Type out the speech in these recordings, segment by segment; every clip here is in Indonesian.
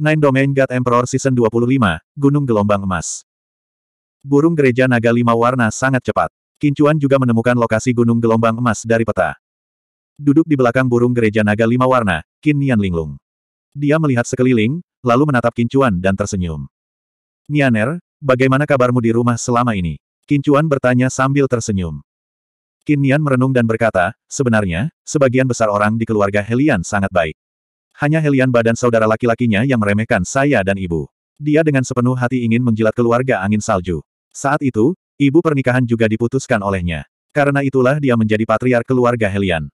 Nine Domain God Emperor Season 25, Gunung Gelombang Emas. Burung gereja naga lima warna sangat cepat. Kincuan juga menemukan lokasi Gunung Gelombang Emas dari peta. Duduk di belakang burung gereja naga lima warna, Qin Nian linglung. Dia melihat sekeliling, lalu menatap Kincuan dan tersenyum. Nianer, bagaimana kabarmu di rumah selama ini? Kincuan bertanya sambil tersenyum. Qin Nian merenung dan berkata, sebenarnya, sebagian besar orang di keluarga Helian sangat baik. Hanya Helian badan saudara laki-lakinya yang meremehkan saya dan ibu. Dia dengan sepenuh hati ingin menjilat keluarga angin salju. Saat itu, ibu pernikahan juga diputuskan olehnya. Karena itulah dia menjadi patriark keluarga Helian.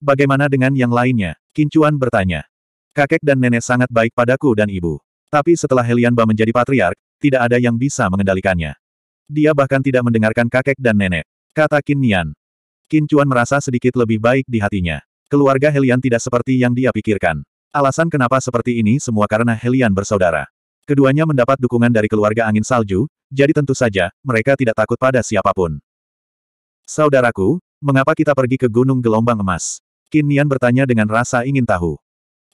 Bagaimana dengan yang lainnya? Kincuan bertanya. Kakek dan nenek sangat baik padaku dan ibu. Tapi setelah Helian Ba menjadi patriark, tidak ada yang bisa mengendalikannya. Dia bahkan tidak mendengarkan kakek dan nenek. Kata Kin Nian. Kin Chuan merasa sedikit lebih baik di hatinya. Keluarga Helian tidak seperti yang dia pikirkan. Alasan kenapa seperti ini semua karena Helian bersaudara. Keduanya mendapat dukungan dari keluarga angin salju, jadi tentu saja, mereka tidak takut pada siapapun. Saudaraku, mengapa kita pergi ke Gunung Gelombang Emas? Qin bertanya dengan rasa ingin tahu.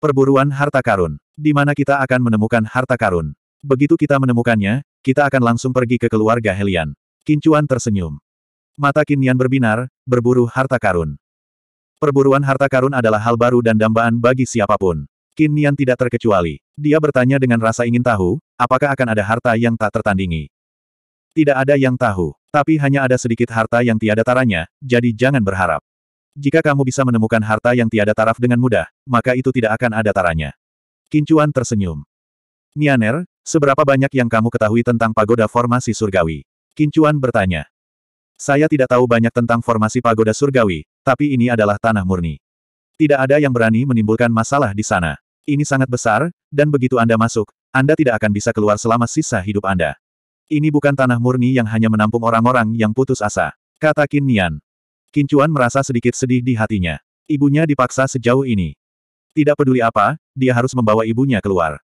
Perburuan harta karun. Di mana kita akan menemukan harta karun? Begitu kita menemukannya, kita akan langsung pergi ke keluarga Helian. Kincuan tersenyum. Mata Qin berbinar, berburu harta karun. Perburuan harta karun adalah hal baru dan dambaan bagi siapapun. Qin tidak terkecuali. Dia bertanya dengan rasa ingin tahu, apakah akan ada harta yang tak tertandingi. Tidak ada yang tahu, tapi hanya ada sedikit harta yang tiada taranya, jadi jangan berharap. Jika kamu bisa menemukan harta yang tiada taraf dengan mudah, maka itu tidak akan ada taranya. Kincuan tersenyum. Nianer, seberapa banyak yang kamu ketahui tentang pagoda formasi surgawi? Kincuan bertanya. Saya tidak tahu banyak tentang formasi pagoda surgawi, tapi ini adalah tanah murni. Tidak ada yang berani menimbulkan masalah di sana. Ini sangat besar, dan begitu Anda masuk, Anda tidak akan bisa keluar selama sisa hidup Anda. Ini bukan tanah murni yang hanya menampung orang-orang yang putus asa. Kata Qin Nian. Qin Chuan merasa sedikit sedih di hatinya. Ibunya dipaksa sejauh ini. Tidak peduli apa, dia harus membawa ibunya keluar.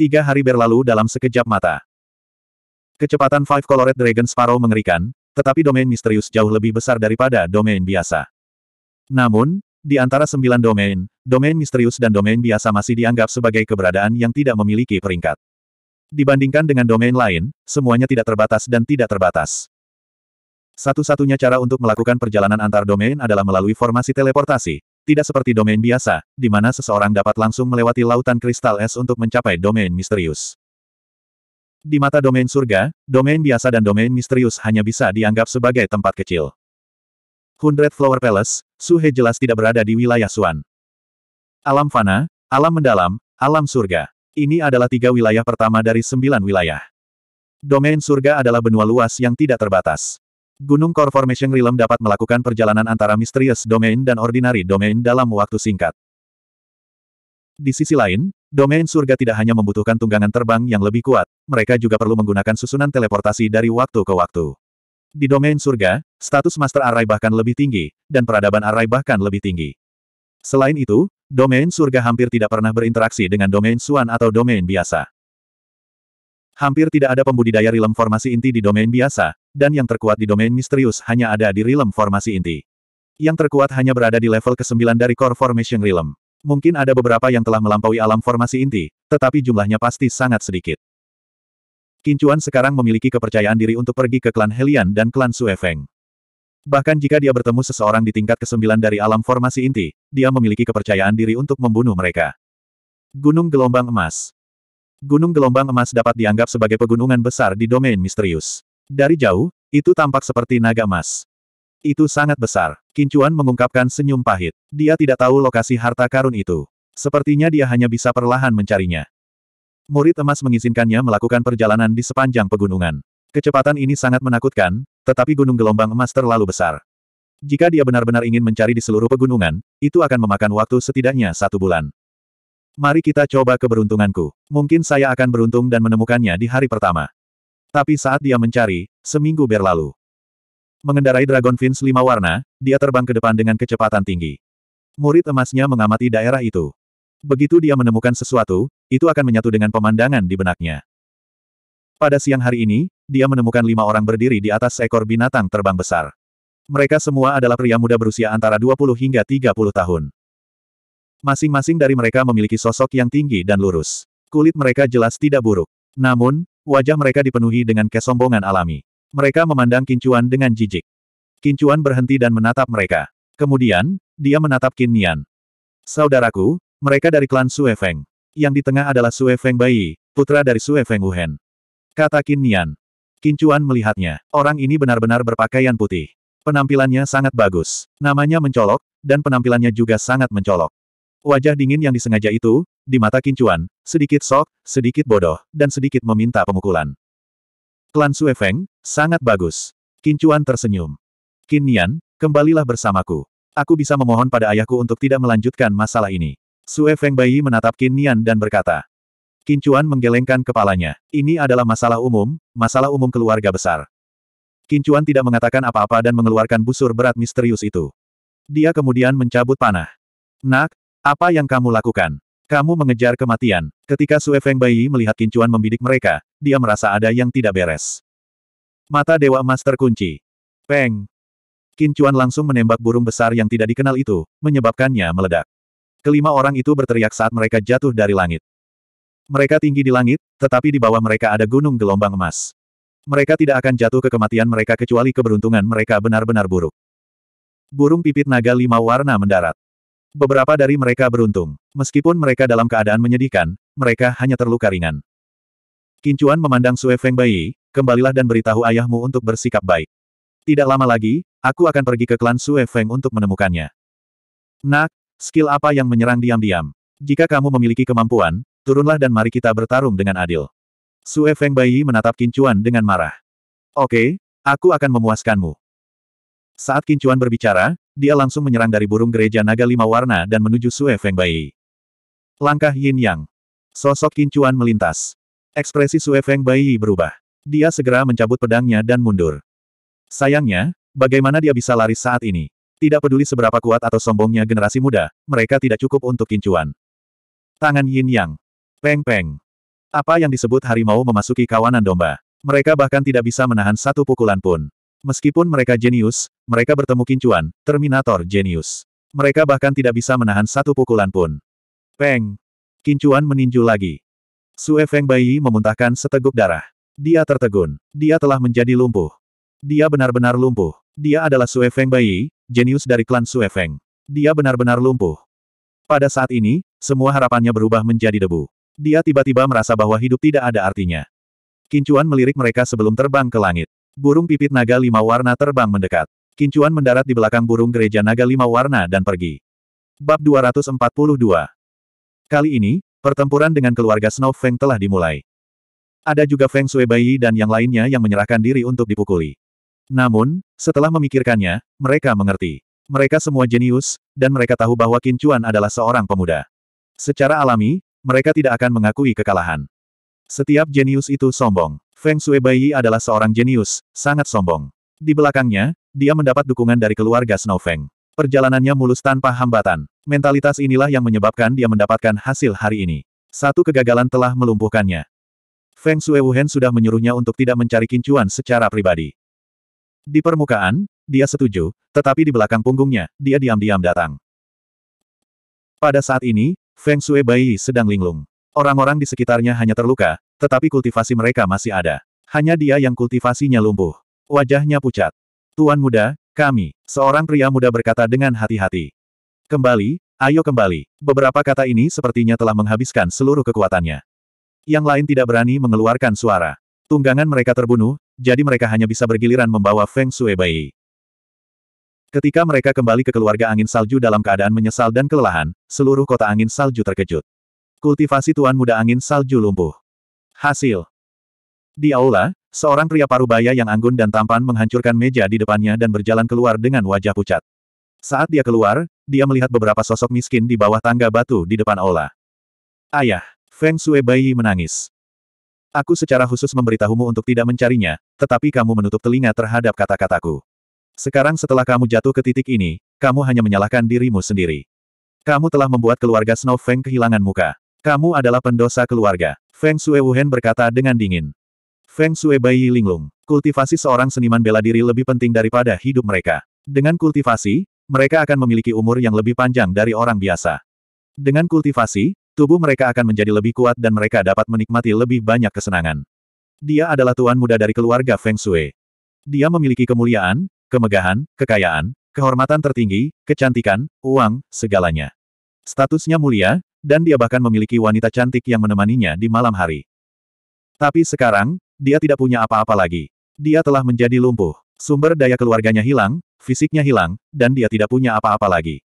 Tiga hari berlalu dalam sekejap mata. Kecepatan Five Colored Dragon Sparrow mengerikan, tetapi domain misterius jauh lebih besar daripada domain biasa. Namun, di antara sembilan domain, domain misterius dan domain biasa masih dianggap sebagai keberadaan yang tidak memiliki peringkat. Dibandingkan dengan domain lain, semuanya tidak terbatas dan tidak terbatas. Satu-satunya cara untuk melakukan perjalanan antar domain adalah melalui formasi teleportasi, tidak seperti domain biasa, di mana seseorang dapat langsung melewati lautan kristal es untuk mencapai domain misterius. Di mata domain surga, domain biasa dan domain misterius hanya bisa dianggap sebagai tempat kecil. Hundred Flower Palace, Suhe jelas tidak berada di wilayah Suan. Alam fana, alam mendalam, alam surga. Ini adalah tiga wilayah pertama dari sembilan wilayah. Domain surga adalah benua luas yang tidak terbatas. Gunung Core Formation Realm dapat melakukan perjalanan antara misterius Domain dan Ordinary Domain dalam waktu singkat. Di sisi lain, domain surga tidak hanya membutuhkan tunggangan terbang yang lebih kuat, mereka juga perlu menggunakan susunan teleportasi dari waktu ke waktu. Di domain surga, status Master Array bahkan lebih tinggi, dan peradaban Array bahkan lebih tinggi. Selain itu, domain surga hampir tidak pernah berinteraksi dengan domain suan atau domain biasa. Hampir tidak ada pembudidaya rilem formasi inti di domain biasa, dan yang terkuat di domain misterius hanya ada di rilem formasi inti. Yang terkuat hanya berada di level ke-9 dari Core Formation rilem. Mungkin ada beberapa yang telah melampaui alam formasi inti, tetapi jumlahnya pasti sangat sedikit. Kincuan sekarang memiliki kepercayaan diri untuk pergi ke klan Helian dan klan Suefeng. Bahkan jika dia bertemu seseorang di tingkat kesembilan dari alam formasi inti, dia memiliki kepercayaan diri untuk membunuh mereka. Gunung Gelombang Emas Gunung Gelombang Emas dapat dianggap sebagai pegunungan besar di domain misterius. Dari jauh, itu tampak seperti naga emas. Itu sangat besar. Kincuan mengungkapkan senyum pahit. Dia tidak tahu lokasi harta karun itu. Sepertinya dia hanya bisa perlahan mencarinya. Murid emas mengizinkannya melakukan perjalanan di sepanjang pegunungan. Kecepatan ini sangat menakutkan, tetapi gunung gelombang emas terlalu besar. Jika dia benar-benar ingin mencari di seluruh pegunungan, itu akan memakan waktu setidaknya satu bulan. Mari kita coba keberuntunganku. Mungkin saya akan beruntung dan menemukannya di hari pertama. Tapi saat dia mencari, seminggu berlalu. Mengendarai Dragon Fins lima warna, dia terbang ke depan dengan kecepatan tinggi. Murid emasnya mengamati daerah itu. Begitu dia menemukan sesuatu, itu akan menyatu dengan pemandangan di benaknya. Pada siang hari ini, dia menemukan lima orang berdiri di atas seekor binatang terbang besar. Mereka semua adalah pria muda berusia antara 20 hingga 30 tahun. Masing-masing dari mereka memiliki sosok yang tinggi dan lurus. Kulit mereka jelas tidak buruk. Namun, wajah mereka dipenuhi dengan kesombongan alami. Mereka memandang Kincuan dengan jijik. Kincuan berhenti dan menatap mereka. Kemudian, dia menatap Kinian. Nian. Saudaraku, mereka dari klan Sue Feng. Yang di tengah adalah Sue Feng Bai, putra dari Sue Feng Wuhen. Kata Qin Nian. Chuan melihatnya. Orang ini benar-benar berpakaian putih. Penampilannya sangat bagus. Namanya mencolok, dan penampilannya juga sangat mencolok. Wajah dingin yang disengaja itu, di mata Qin Chuan, sedikit sok, sedikit bodoh, dan sedikit meminta pemukulan. Klan Sue Feng, sangat bagus. Qin Chuan tersenyum. Qin Nian, kembalilah bersamaku. Aku bisa memohon pada ayahku untuk tidak melanjutkan masalah ini. Sue Feng Bai menatap Qin Nian dan berkata. Qin Chuan menggelengkan kepalanya. Ini adalah masalah umum, masalah umum keluarga besar. Qin Chuan tidak mengatakan apa-apa dan mengeluarkan busur berat misterius itu. Dia kemudian mencabut panah. Nak, apa yang kamu lakukan? Kamu mengejar kematian. Ketika Sue Feng Bai melihat Qin Chuan membidik mereka, dia merasa ada yang tidak beres. Mata Dewa Emas terkunci. Peng. Qin Chuan langsung menembak burung besar yang tidak dikenal itu, menyebabkannya meledak. Kelima orang itu berteriak saat mereka jatuh dari langit. Mereka tinggi di langit, tetapi di bawah mereka ada gunung gelombang emas. Mereka tidak akan jatuh ke kematian mereka kecuali keberuntungan mereka benar-benar buruk. Burung pipit naga lima warna mendarat. Beberapa dari mereka beruntung. Meskipun mereka dalam keadaan menyedihkan, mereka hanya terluka ringan. Kincuan memandang Sue Feng Bai, kembalilah dan beritahu ayahmu untuk bersikap baik. Tidak lama lagi, aku akan pergi ke klan Sue Feng untuk menemukannya. Nak, Skill apa yang menyerang diam-diam? Jika kamu memiliki kemampuan, turunlah dan mari kita bertarung dengan adil. Sue Feng Bai menatap Kincuan dengan marah. Oke, aku akan memuaskanmu. Saat Kincuan berbicara, dia langsung menyerang dari burung gereja naga lima warna dan menuju Sue Feng Bai. Langkah Yin Yang. Sosok Kincuan melintas. Ekspresi Sue Feng Bai berubah. Dia segera mencabut pedangnya dan mundur. Sayangnya, bagaimana dia bisa lari saat ini? Tidak peduli seberapa kuat atau sombongnya generasi muda, mereka tidak cukup untuk kincuan. Tangan yin yang. Peng-peng. Apa yang disebut harimau memasuki kawanan domba. Mereka bahkan tidak bisa menahan satu pukulan pun. Meskipun mereka jenius, mereka bertemu kincuan, Terminator jenius. Mereka bahkan tidak bisa menahan satu pukulan pun. Peng. Kincuan meninju lagi. Sue Feng Bai memuntahkan seteguk darah. Dia tertegun. Dia telah menjadi lumpuh. Dia benar-benar lumpuh. Dia adalah Sue Feng Bai, jenius dari klan Sue Feng. Dia benar-benar lumpuh. Pada saat ini, semua harapannya berubah menjadi debu. Dia tiba-tiba merasa bahwa hidup tidak ada artinya. Kincuan melirik mereka sebelum terbang ke langit. Burung pipit naga lima warna terbang mendekat. Kincuan mendarat di belakang burung gereja naga lima warna dan pergi. Bab 242 Kali ini, pertempuran dengan keluarga Snow Feng telah dimulai. Ada juga Feng Sui Bai dan yang lainnya yang menyerahkan diri untuk dipukuli. Namun, setelah memikirkannya, mereka mengerti. Mereka semua jenius, dan mereka tahu bahwa Kincuan adalah seorang pemuda. Secara alami, mereka tidak akan mengakui kekalahan. Setiap jenius itu sombong. Feng Shui adalah seorang jenius, sangat sombong. Di belakangnya, dia mendapat dukungan dari keluarga Snow Feng. Perjalanannya mulus tanpa hambatan. Mentalitas inilah yang menyebabkan dia mendapatkan hasil hari ini. Satu kegagalan telah melumpuhkannya. Feng Shui Wuhen sudah menyuruhnya untuk tidak mencari kincuan secara pribadi. Di permukaan, dia setuju, tetapi di belakang punggungnya, dia diam-diam datang. Pada saat ini, Feng Shui Bai sedang linglung. Orang-orang di sekitarnya hanya terluka, tetapi kultivasi mereka masih ada. Hanya dia yang kultivasinya lumpuh. Wajahnya pucat. Tuan muda, kami, seorang pria muda berkata dengan hati-hati. Kembali, ayo kembali. Beberapa kata ini sepertinya telah menghabiskan seluruh kekuatannya. Yang lain tidak berani mengeluarkan suara. Tunggangan mereka terbunuh, jadi mereka hanya bisa bergiliran membawa Feng Shui Bai. Ketika mereka kembali ke keluarga angin salju dalam keadaan menyesal dan kelelahan, seluruh kota angin salju terkejut. Kultivasi tuan muda angin salju lumpuh. Hasil. Di aula, seorang pria parubaya yang anggun dan tampan menghancurkan meja di depannya dan berjalan keluar dengan wajah pucat. Saat dia keluar, dia melihat beberapa sosok miskin di bawah tangga batu di depan aula. Ayah, Feng Shui Bai menangis. Aku secara khusus memberitahumu untuk tidak mencarinya, tetapi kamu menutup telinga terhadap kata-kataku. Sekarang setelah kamu jatuh ke titik ini, kamu hanya menyalahkan dirimu sendiri. Kamu telah membuat keluarga Snow Feng kehilangan muka. Kamu adalah pendosa keluarga. Feng Sue Wuhen berkata dengan dingin. Feng Sue Bai Linglung. Kultivasi seorang seniman bela diri lebih penting daripada hidup mereka. Dengan kultivasi, mereka akan memiliki umur yang lebih panjang dari orang biasa. Dengan kultivasi, Tubuh mereka akan menjadi lebih kuat dan mereka dapat menikmati lebih banyak kesenangan. Dia adalah tuan muda dari keluarga Feng Shui. Dia memiliki kemuliaan, kemegahan, kekayaan, kehormatan tertinggi, kecantikan, uang, segalanya. Statusnya mulia, dan dia bahkan memiliki wanita cantik yang menemaninya di malam hari. Tapi sekarang, dia tidak punya apa-apa lagi. Dia telah menjadi lumpuh. Sumber daya keluarganya hilang, fisiknya hilang, dan dia tidak punya apa-apa lagi.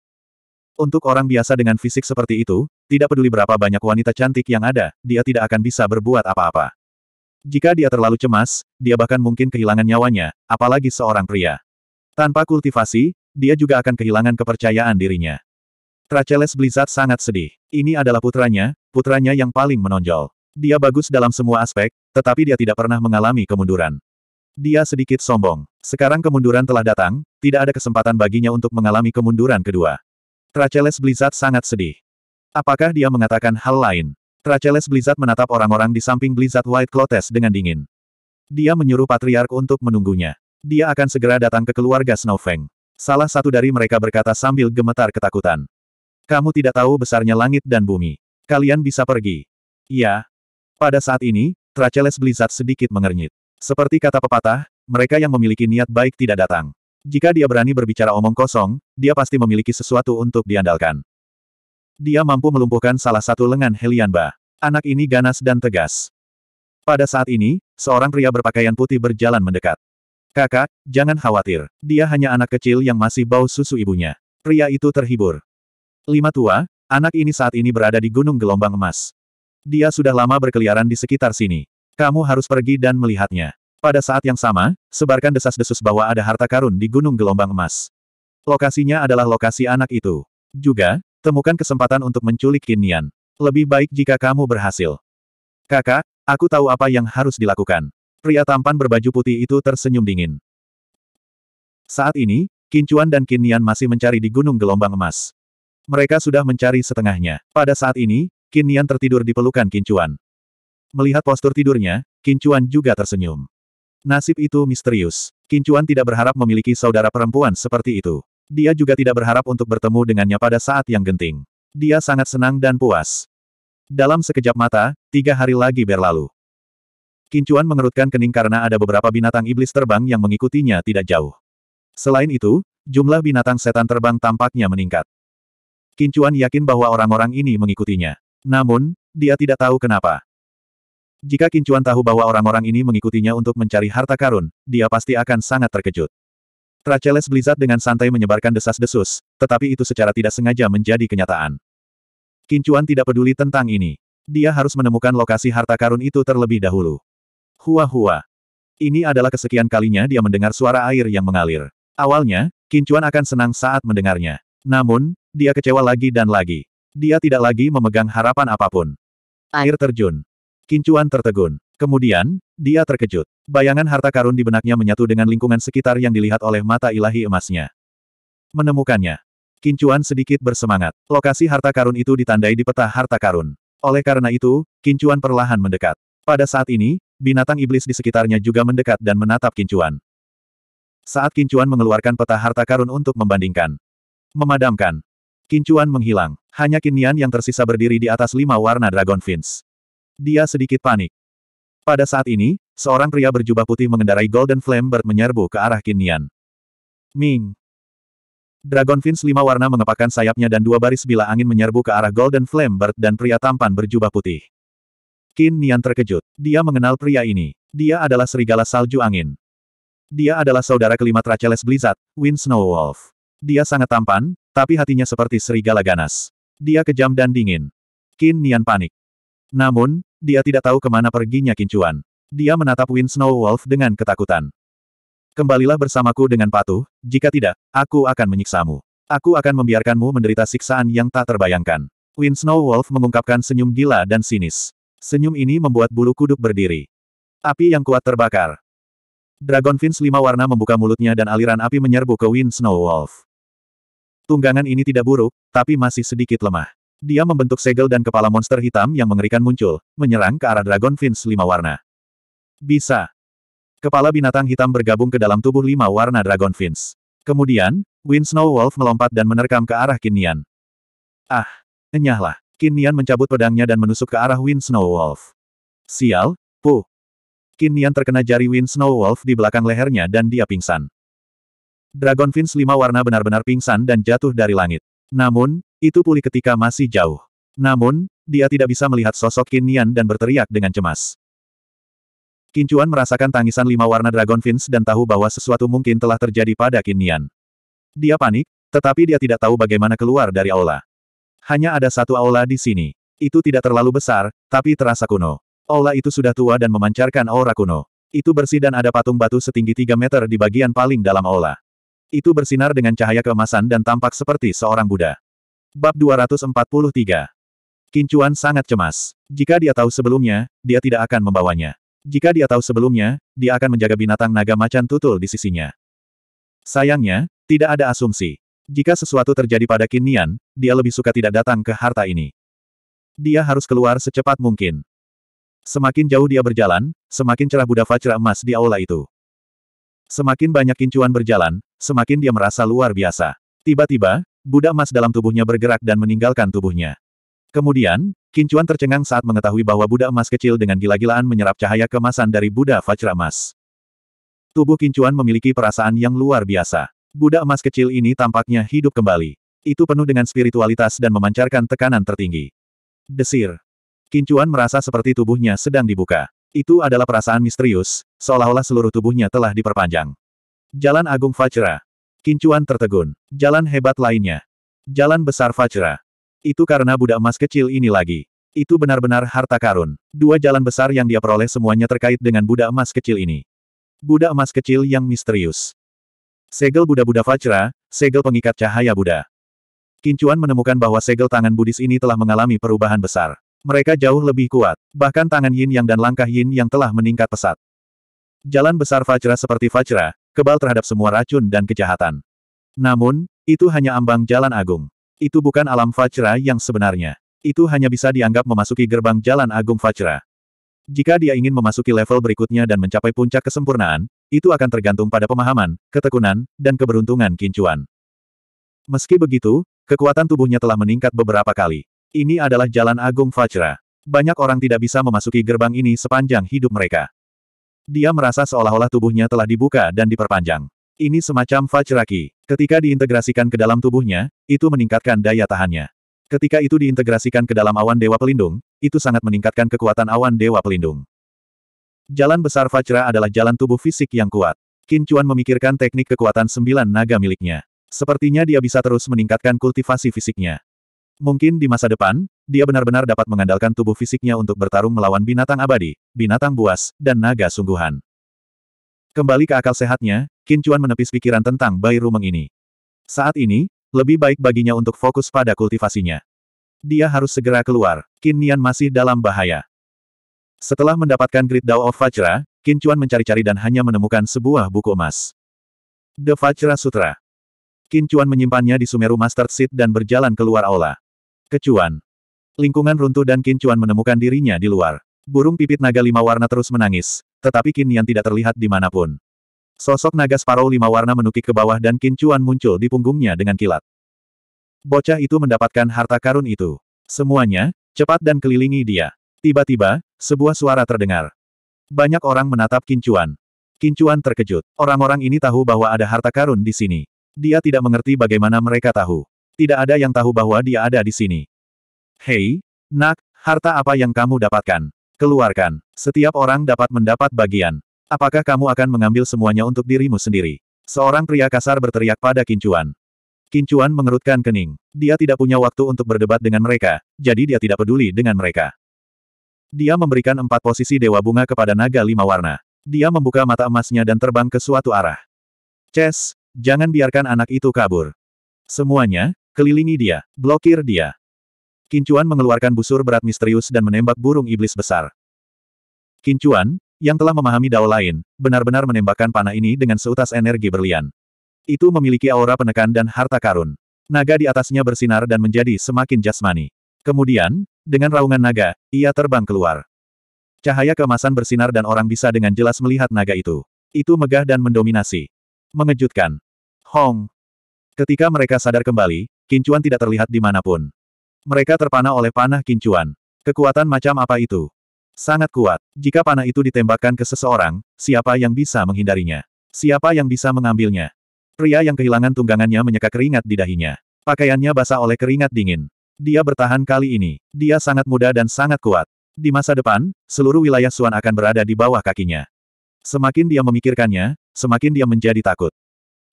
Untuk orang biasa dengan fisik seperti itu, tidak peduli berapa banyak wanita cantik yang ada, dia tidak akan bisa berbuat apa-apa. Jika dia terlalu cemas, dia bahkan mungkin kehilangan nyawanya, apalagi seorang pria. Tanpa kultivasi, dia juga akan kehilangan kepercayaan dirinya. Tracheles Blizzard sangat sedih. Ini adalah putranya, putranya yang paling menonjol. Dia bagus dalam semua aspek, tetapi dia tidak pernah mengalami kemunduran. Dia sedikit sombong. Sekarang kemunduran telah datang, tidak ada kesempatan baginya untuk mengalami kemunduran kedua. Traceles Blizzard sangat sedih. Apakah dia mengatakan hal lain? Traceles Blizzard menatap orang-orang di samping Blizzard White Clotes dengan dingin. Dia menyuruh Patriark untuk menunggunya. Dia akan segera datang ke keluarga Snowfeng. Salah satu dari mereka berkata sambil gemetar ketakutan. Kamu tidak tahu besarnya langit dan bumi. Kalian bisa pergi. Ya. Pada saat ini, Traceles Blizzard sedikit mengernyit. Seperti kata pepatah, mereka yang memiliki niat baik tidak datang. Jika dia berani berbicara omong kosong, dia pasti memiliki sesuatu untuk diandalkan. Dia mampu melumpuhkan salah satu lengan Helianba. Anak ini ganas dan tegas. Pada saat ini, seorang pria berpakaian putih berjalan mendekat. Kakak, jangan khawatir. Dia hanya anak kecil yang masih bau susu ibunya. Pria itu terhibur. Lima tua, anak ini saat ini berada di Gunung Gelombang Emas. Dia sudah lama berkeliaran di sekitar sini. Kamu harus pergi dan melihatnya. Pada saat yang sama, sebarkan desas-desus bahwa ada harta karun di Gunung Gelombang Emas. Lokasinya adalah lokasi anak itu. Juga, temukan kesempatan untuk menculik Kinian. Lebih baik jika kamu berhasil. Kakak, aku tahu apa yang harus dilakukan. Pria tampan berbaju putih itu tersenyum dingin. Saat ini, Kincuan dan Kinian masih mencari di Gunung Gelombang Emas. Mereka sudah mencari setengahnya. Pada saat ini, Kinian tertidur di pelukan Kincuan. Melihat postur tidurnya, Kincuan juga tersenyum. Nasib itu misterius. Kincuan tidak berharap memiliki saudara perempuan seperti itu. Dia juga tidak berharap untuk bertemu dengannya pada saat yang genting. Dia sangat senang dan puas. Dalam sekejap mata, tiga hari lagi berlalu. Kincuan mengerutkan kening karena ada beberapa binatang iblis terbang yang mengikutinya tidak jauh. Selain itu, jumlah binatang setan terbang tampaknya meningkat. Kincuan yakin bahwa orang-orang ini mengikutinya. Namun, dia tidak tahu kenapa. Jika Kincuan tahu bahwa orang-orang ini mengikutinya untuk mencari harta karun, dia pasti akan sangat terkejut. Traceles Blizzard dengan santai menyebarkan desas-desus, tetapi itu secara tidak sengaja menjadi kenyataan. Kincuan tidak peduli tentang ini. Dia harus menemukan lokasi harta karun itu terlebih dahulu. Hua-hua. Ini adalah kesekian kalinya dia mendengar suara air yang mengalir. Awalnya, Kincuan akan senang saat mendengarnya. Namun, dia kecewa lagi dan lagi. Dia tidak lagi memegang harapan apapun. Air terjun. Kincuan tertegun. Kemudian, dia terkejut. Bayangan harta karun di benaknya menyatu dengan lingkungan sekitar yang dilihat oleh mata ilahi emasnya. Menemukannya. Kincuan sedikit bersemangat. Lokasi harta karun itu ditandai di peta harta karun. Oleh karena itu, Kincuan perlahan mendekat. Pada saat ini, binatang iblis di sekitarnya juga mendekat dan menatap Kincuan. Saat Kincuan mengeluarkan peta harta karun untuk membandingkan. Memadamkan. Kincuan menghilang. Hanya Kinian yang tersisa berdiri di atas lima warna Dragon Fins. Dia sedikit panik. Pada saat ini, seorang pria berjubah putih mengendarai Golden Flame Bird menyerbu ke arah Kinian. Ming. Dragon Fins lima warna mengepakkan sayapnya dan dua baris bila angin menyerbu ke arah Golden Flame Bird dan pria tampan berjubah putih. Qin Nian terkejut. Dia mengenal pria ini. Dia adalah serigala salju angin. Dia adalah saudara kelima Tracheles Blizzard, Wind Snow Wolf. Dia sangat tampan, tapi hatinya seperti serigala ganas. Dia kejam dan dingin. Qin Nian panik. Namun, dia tidak tahu kemana perginya Kincuan. Dia menatap Win Snow Wolf dengan ketakutan. Kembalilah bersamaku dengan patuh, jika tidak, aku akan menyiksamu. Aku akan membiarkanmu menderita siksaan yang tak terbayangkan. Win Snow Wolf mengungkapkan senyum gila dan sinis. Senyum ini membuat bulu kuduk berdiri. Api yang kuat terbakar. Dragon Fins lima warna membuka mulutnya dan aliran api menyerbu ke Win Snow Wolf. Tunggangan ini tidak buruk, tapi masih sedikit lemah. Dia membentuk segel dan kepala monster hitam yang mengerikan muncul, menyerang ke arah Dragon Fins lima warna. Bisa. Kepala binatang hitam bergabung ke dalam tubuh lima warna Dragon Fins. Kemudian, Wind Snow Wolf melompat dan menerkam ke arah Kinian. Ah, enyahlah. Kinian mencabut pedangnya dan menusuk ke arah Wind Snow Wolf. Sial, puh. Kinian terkena jari Wind Snow Wolf di belakang lehernya dan dia pingsan. Dragon Fins lima warna benar-benar pingsan dan jatuh dari langit. Namun, itu pulih ketika masih jauh. Namun, dia tidak bisa melihat sosok Nian dan berteriak dengan cemas. Kincuan merasakan tangisan lima warna Dragon Fins dan tahu bahwa sesuatu mungkin telah terjadi pada Nian. Dia panik, tetapi dia tidak tahu bagaimana keluar dari aula. Hanya ada satu aula di sini. Itu tidak terlalu besar, tapi terasa kuno. Aula itu sudah tua dan memancarkan aura kuno. Itu bersih dan ada patung batu setinggi 3 meter di bagian paling dalam aula. Itu bersinar dengan cahaya keemasan dan tampak seperti seorang Buddha. Bab 243. Kincuan sangat cemas. Jika dia tahu sebelumnya, dia tidak akan membawanya. Jika dia tahu sebelumnya, dia akan menjaga binatang naga macan tutul di sisinya. Sayangnya, tidak ada asumsi. Jika sesuatu terjadi pada Kinian, dia lebih suka tidak datang ke harta ini. Dia harus keluar secepat mungkin. Semakin jauh dia berjalan, semakin cerah Buddha Fajra emas di aula itu. Semakin banyak kincuan berjalan, semakin dia merasa luar biasa. Tiba-tiba, Buddha emas dalam tubuhnya bergerak dan meninggalkan tubuhnya. Kemudian, Kincuan tercengang saat mengetahui bahwa Buddha emas kecil dengan gila-gilaan menyerap cahaya kemasan dari Buddha Vajra emas. Tubuh Kincuan memiliki perasaan yang luar biasa. Buddha emas kecil ini tampaknya hidup kembali. Itu penuh dengan spiritualitas dan memancarkan tekanan tertinggi. Desir. Kincuan merasa seperti tubuhnya sedang dibuka. Itu adalah perasaan misterius, seolah-olah seluruh tubuhnya telah diperpanjang. Jalan Agung Vajra. Kincuan tertegun. Jalan hebat lainnya. Jalan besar Fajra. Itu karena budak emas kecil ini lagi. Itu benar-benar harta karun. Dua jalan besar yang dia peroleh semuanya terkait dengan budak emas kecil ini. Budak emas kecil yang misterius. Segel Buddha-Buddha Fajra, segel pengikat cahaya Buddha. Kincuan menemukan bahwa segel tangan Buddhis ini telah mengalami perubahan besar. Mereka jauh lebih kuat, bahkan tangan yin yang dan langkah yin yang telah meningkat pesat. Jalan besar Fajra seperti Fajra, kebal terhadap semua racun dan kejahatan. Namun, itu hanya ambang jalan agung. Itu bukan alam Fajra yang sebenarnya. Itu hanya bisa dianggap memasuki gerbang jalan agung Fajra. Jika dia ingin memasuki level berikutnya dan mencapai puncak kesempurnaan, itu akan tergantung pada pemahaman, ketekunan, dan keberuntungan kincuan. Meski begitu, kekuatan tubuhnya telah meningkat beberapa kali. Ini adalah jalan agung Fajra. Banyak orang tidak bisa memasuki gerbang ini sepanjang hidup mereka. Dia merasa seolah-olah tubuhnya telah dibuka dan diperpanjang. Ini semacam Vajraki. Ketika diintegrasikan ke dalam tubuhnya, itu meningkatkan daya tahannya. Ketika itu diintegrasikan ke dalam awan Dewa Pelindung, itu sangat meningkatkan kekuatan awan Dewa Pelindung. Jalan besar Vajra adalah jalan tubuh fisik yang kuat. Qin Chuan memikirkan teknik kekuatan sembilan naga miliknya. Sepertinya dia bisa terus meningkatkan kultivasi fisiknya. Mungkin di masa depan, dia benar-benar dapat mengandalkan tubuh fisiknya untuk bertarung melawan binatang abadi, binatang buas, dan naga sungguhan. Kembali ke akal sehatnya, Kincuan menepis pikiran tentang bayi rumeng ini. Saat ini, lebih baik baginya untuk fokus pada kultivasinya. Dia harus segera keluar, Qin masih dalam bahaya. Setelah mendapatkan Great Dao of Vajra, Qin mencari-cari dan hanya menemukan sebuah buku emas. The Vajra Sutra. Kincuan menyimpannya di Sumeru Master Seat dan berjalan keluar aula. Kecuan. Lingkungan runtuh dan Qin Chuan menemukan dirinya di luar. Burung pipit naga lima warna terus menangis, tetapi Qin Yan tidak terlihat di dimanapun. Sosok naga separuh lima warna menukik ke bawah dan Qin Chuan muncul di punggungnya dengan kilat. Bocah itu mendapatkan harta karun itu. Semuanya, cepat dan kelilingi dia. Tiba-tiba, sebuah suara terdengar. Banyak orang menatap Kincuan. Kincuan terkejut. Orang-orang ini tahu bahwa ada harta karun di sini. Dia tidak mengerti bagaimana mereka tahu tidak ada yang tahu bahwa dia ada di sini. Hei, nak, harta apa yang kamu dapatkan? Keluarkan. Setiap orang dapat mendapat bagian. Apakah kamu akan mengambil semuanya untuk dirimu sendiri? Seorang pria kasar berteriak pada Kincuan. Kincuan mengerutkan kening. Dia tidak punya waktu untuk berdebat dengan mereka, jadi dia tidak peduli dengan mereka. Dia memberikan empat posisi dewa bunga kepada naga lima warna. Dia membuka mata emasnya dan terbang ke suatu arah. Ces, jangan biarkan anak itu kabur. Semuanya, Kelilingi dia, blokir dia. Kincuan mengeluarkan busur berat misterius dan menembak burung iblis besar. Kincuan, yang telah memahami dao lain, benar-benar menembakkan panah ini dengan seutas energi berlian. Itu memiliki aura penekan dan harta karun. Naga di atasnya bersinar dan menjadi semakin jasmani. Kemudian, dengan raungan naga, ia terbang keluar. Cahaya kemasan bersinar dan orang bisa dengan jelas melihat naga itu. Itu megah dan mendominasi. Mengejutkan. Hong. Ketika mereka sadar kembali, kincuan tidak terlihat di manapun. Mereka terpana oleh panah kincuan. Kekuatan macam apa itu? Sangat kuat. Jika panah itu ditembakkan ke seseorang, siapa yang bisa menghindarinya? Siapa yang bisa mengambilnya? Pria yang kehilangan tunggangannya menyeka keringat di dahinya. Pakaiannya basah oleh keringat dingin. Dia bertahan kali ini. Dia sangat muda dan sangat kuat. Di masa depan, seluruh wilayah Suan akan berada di bawah kakinya. Semakin dia memikirkannya, semakin dia menjadi takut.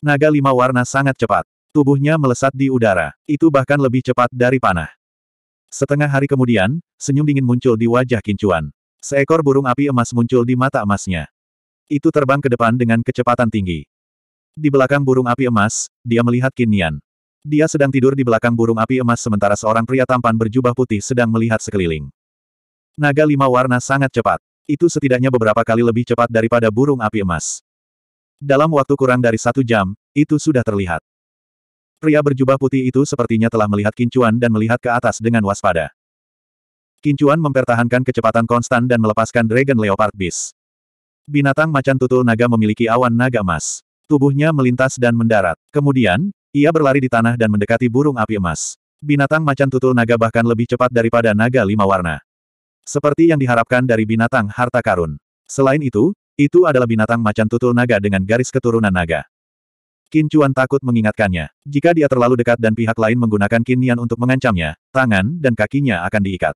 Naga lima warna sangat cepat. Tubuhnya melesat di udara. Itu bahkan lebih cepat dari panah. Setengah hari kemudian, senyum dingin muncul di wajah Kincuan. Seekor burung api emas muncul di mata emasnya. Itu terbang ke depan dengan kecepatan tinggi. Di belakang burung api emas, dia melihat Kinian. Dia sedang tidur di belakang burung api emas sementara seorang pria tampan berjubah putih sedang melihat sekeliling. Naga lima warna sangat cepat. Itu setidaknya beberapa kali lebih cepat daripada burung api emas. Dalam waktu kurang dari satu jam, itu sudah terlihat. Pria berjubah putih itu sepertinya telah melihat Kincuan dan melihat ke atas dengan waspada. Kincuan mempertahankan kecepatan konstan dan melepaskan Dragon Leopard Beast. Binatang macan tutul naga memiliki awan naga emas. Tubuhnya melintas dan mendarat. Kemudian, ia berlari di tanah dan mendekati burung api emas. Binatang macan tutul naga bahkan lebih cepat daripada naga lima warna. Seperti yang diharapkan dari binatang harta karun. Selain itu, itu adalah binatang macan tutul naga dengan garis keturunan naga. Qin Chuan takut mengingatkannya. Jika dia terlalu dekat dan pihak lain menggunakan Nian untuk mengancamnya, tangan dan kakinya akan diikat.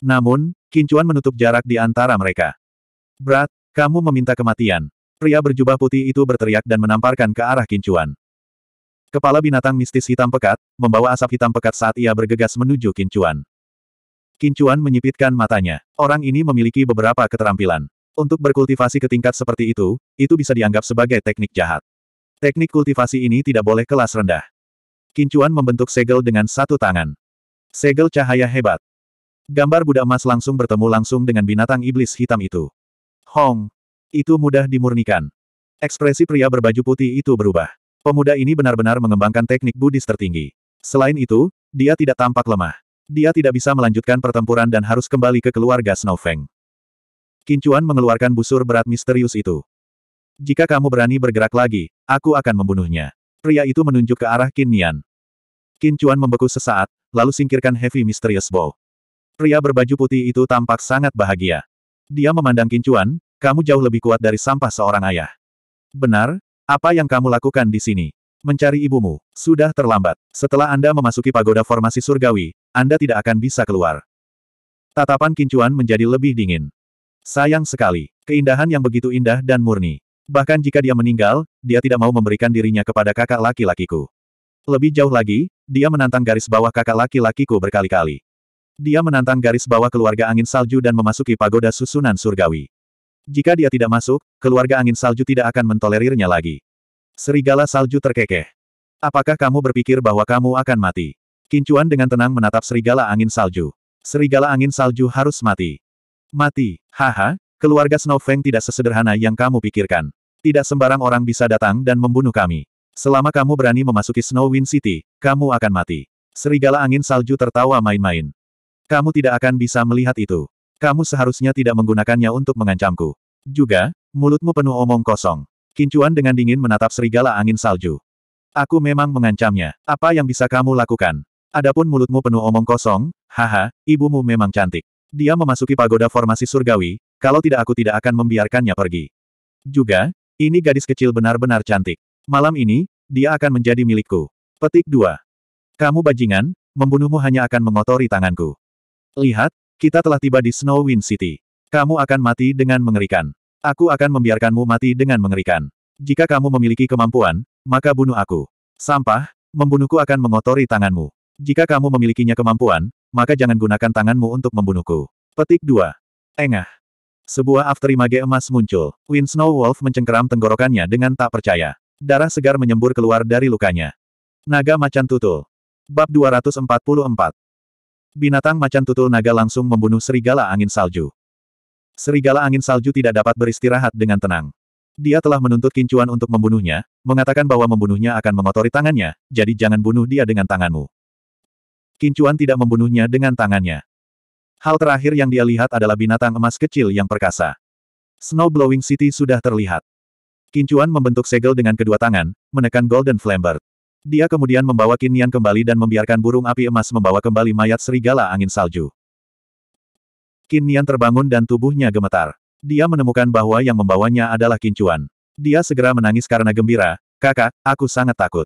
Namun, Qin Chuan menutup jarak di antara mereka. Berat, kamu meminta kematian. Pria berjubah putih itu berteriak dan menamparkan ke arah Qin Chuan. Kepala binatang mistis hitam pekat, membawa asap hitam pekat saat ia bergegas menuju Qin Chuan. Qin Chuan menyipitkan matanya. Orang ini memiliki beberapa keterampilan. Untuk berkultivasi ke tingkat seperti itu, itu bisa dianggap sebagai teknik jahat. Teknik kultivasi ini tidak boleh kelas rendah. Kincuan membentuk segel dengan satu tangan. Segel cahaya hebat. Gambar Buddha emas langsung bertemu langsung dengan binatang iblis hitam itu. Hong! Itu mudah dimurnikan. Ekspresi pria berbaju putih itu berubah. Pemuda ini benar-benar mengembangkan teknik Buddhis tertinggi. Selain itu, dia tidak tampak lemah. Dia tidak bisa melanjutkan pertempuran dan harus kembali ke keluarga Snowfeng. Kincuan mengeluarkan busur berat misterius itu. Jika kamu berani bergerak lagi, Aku akan membunuhnya. Pria itu menunjuk ke arah Qin Nian. Qin Chuan membeku sesaat, lalu singkirkan Heavy Mysterious Bow. Pria berbaju putih itu tampak sangat bahagia. Dia memandang Qin Chuan, kamu jauh lebih kuat dari sampah seorang ayah. Benar, apa yang kamu lakukan di sini? Mencari ibumu, sudah terlambat. Setelah Anda memasuki pagoda formasi surgawi, Anda tidak akan bisa keluar. Tatapan Kincuan menjadi lebih dingin. Sayang sekali, keindahan yang begitu indah dan murni. Bahkan jika dia meninggal, dia tidak mau memberikan dirinya kepada kakak laki-lakiku. Lebih jauh lagi, dia menantang garis bawah kakak laki-lakiku berkali-kali. Dia menantang garis bawah keluarga angin salju dan memasuki pagoda susunan surgawi. Jika dia tidak masuk, keluarga angin salju tidak akan mentolerirnya lagi. Serigala salju terkekeh. Apakah kamu berpikir bahwa kamu akan mati? Kincuan dengan tenang menatap serigala angin salju. Serigala angin salju harus mati. Mati, haha, keluarga Snowfeng tidak sesederhana yang kamu pikirkan. Tidak sembarang orang bisa datang dan membunuh kami. Selama kamu berani memasuki Snow Wind City, kamu akan mati. Serigala angin salju tertawa main-main. Kamu tidak akan bisa melihat itu. Kamu seharusnya tidak menggunakannya untuk mengancamku. Juga, mulutmu penuh omong kosong. Kincuan dengan dingin menatap serigala angin salju. Aku memang mengancamnya. Apa yang bisa kamu lakukan? Adapun mulutmu penuh omong kosong, haha, ibumu memang cantik. Dia memasuki pagoda formasi surgawi, kalau tidak aku tidak akan membiarkannya pergi. Juga, ini gadis kecil benar-benar cantik. Malam ini, dia akan menjadi milikku. Petik 2. Kamu bajingan, membunuhmu hanya akan mengotori tanganku. Lihat, kita telah tiba di Snow Wind City. Kamu akan mati dengan mengerikan. Aku akan membiarkanmu mati dengan mengerikan. Jika kamu memiliki kemampuan, maka bunuh aku. Sampah, membunuhku akan mengotori tanganmu. Jika kamu memilikinya kemampuan, maka jangan gunakan tanganmu untuk membunuhku. Petik 2. Engah. Sebuah afterimage emas muncul. Win Snow Wolf mencengkeram tenggorokannya dengan tak percaya. Darah segar menyembur keluar dari lukanya. Naga Macan Tutul. Bab 244. Binatang Macan Tutul Naga langsung membunuh Serigala Angin Salju. Serigala Angin Salju tidak dapat beristirahat dengan tenang. Dia telah menuntut Kincuan untuk membunuhnya, mengatakan bahwa membunuhnya akan mengotori tangannya, jadi jangan bunuh dia dengan tanganmu. Kincuan tidak membunuhnya dengan tangannya. Hal terakhir yang dia lihat adalah binatang emas kecil yang perkasa. Snow Blowing City sudah terlihat. Kincuan membentuk segel dengan kedua tangan, menekan Golden Flamber. Dia kemudian membawa Kinian kembali dan membiarkan burung api emas membawa kembali mayat serigala angin salju. Kinian terbangun dan tubuhnya gemetar. Dia menemukan bahwa yang membawanya adalah Kincuan. Dia segera menangis karena gembira, kakak, aku sangat takut.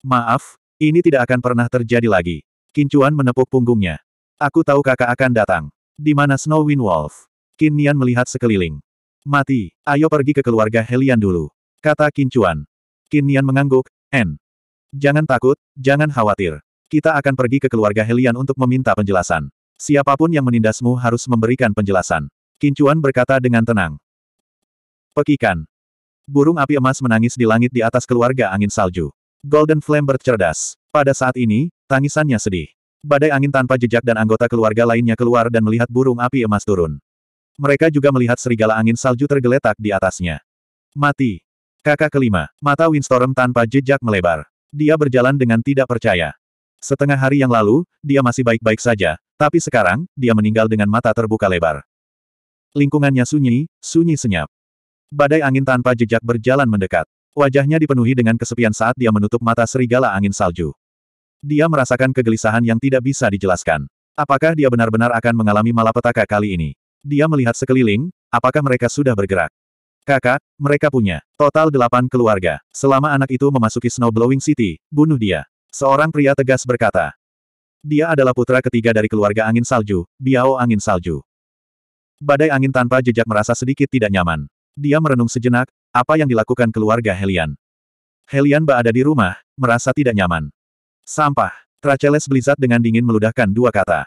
Maaf, ini tidak akan pernah terjadi lagi. Kincuan menepuk punggungnya. Aku tahu kakak akan datang. Di mana Snow Wind Wolf? Qin Nian melihat sekeliling. Mati, ayo pergi ke keluarga Helian dulu. Kata Qin Chuan. Qin Nian mengangguk, N. Jangan takut, jangan khawatir. Kita akan pergi ke keluarga Helian untuk meminta penjelasan. Siapapun yang menindasmu harus memberikan penjelasan. Qin Chuan berkata dengan tenang. Pekikan. Burung api emas menangis di langit di atas keluarga angin salju. Golden Flame bercerdas. Pada saat ini, tangisannya sedih. Badai angin tanpa jejak dan anggota keluarga lainnya keluar dan melihat burung api emas turun. Mereka juga melihat serigala angin salju tergeletak di atasnya. Mati. Kakak kelima, mata Windstorm tanpa jejak melebar. Dia berjalan dengan tidak percaya. Setengah hari yang lalu, dia masih baik-baik saja, tapi sekarang, dia meninggal dengan mata terbuka lebar. Lingkungannya sunyi, sunyi senyap. Badai angin tanpa jejak berjalan mendekat. Wajahnya dipenuhi dengan kesepian saat dia menutup mata serigala angin salju. Dia merasakan kegelisahan yang tidak bisa dijelaskan. Apakah dia benar-benar akan mengalami malapetaka kali ini? Dia melihat sekeliling, apakah mereka sudah bergerak? Kakak, mereka punya. Total delapan keluarga. Selama anak itu memasuki Snowblowing City, bunuh dia. Seorang pria tegas berkata. Dia adalah putra ketiga dari keluarga angin salju, Biao angin salju. Badai angin tanpa jejak merasa sedikit tidak nyaman. Dia merenung sejenak, apa yang dilakukan keluarga Helian. Helian berada di rumah, merasa tidak nyaman. Sampah. Traceles Blizzard dengan dingin meludahkan dua kata.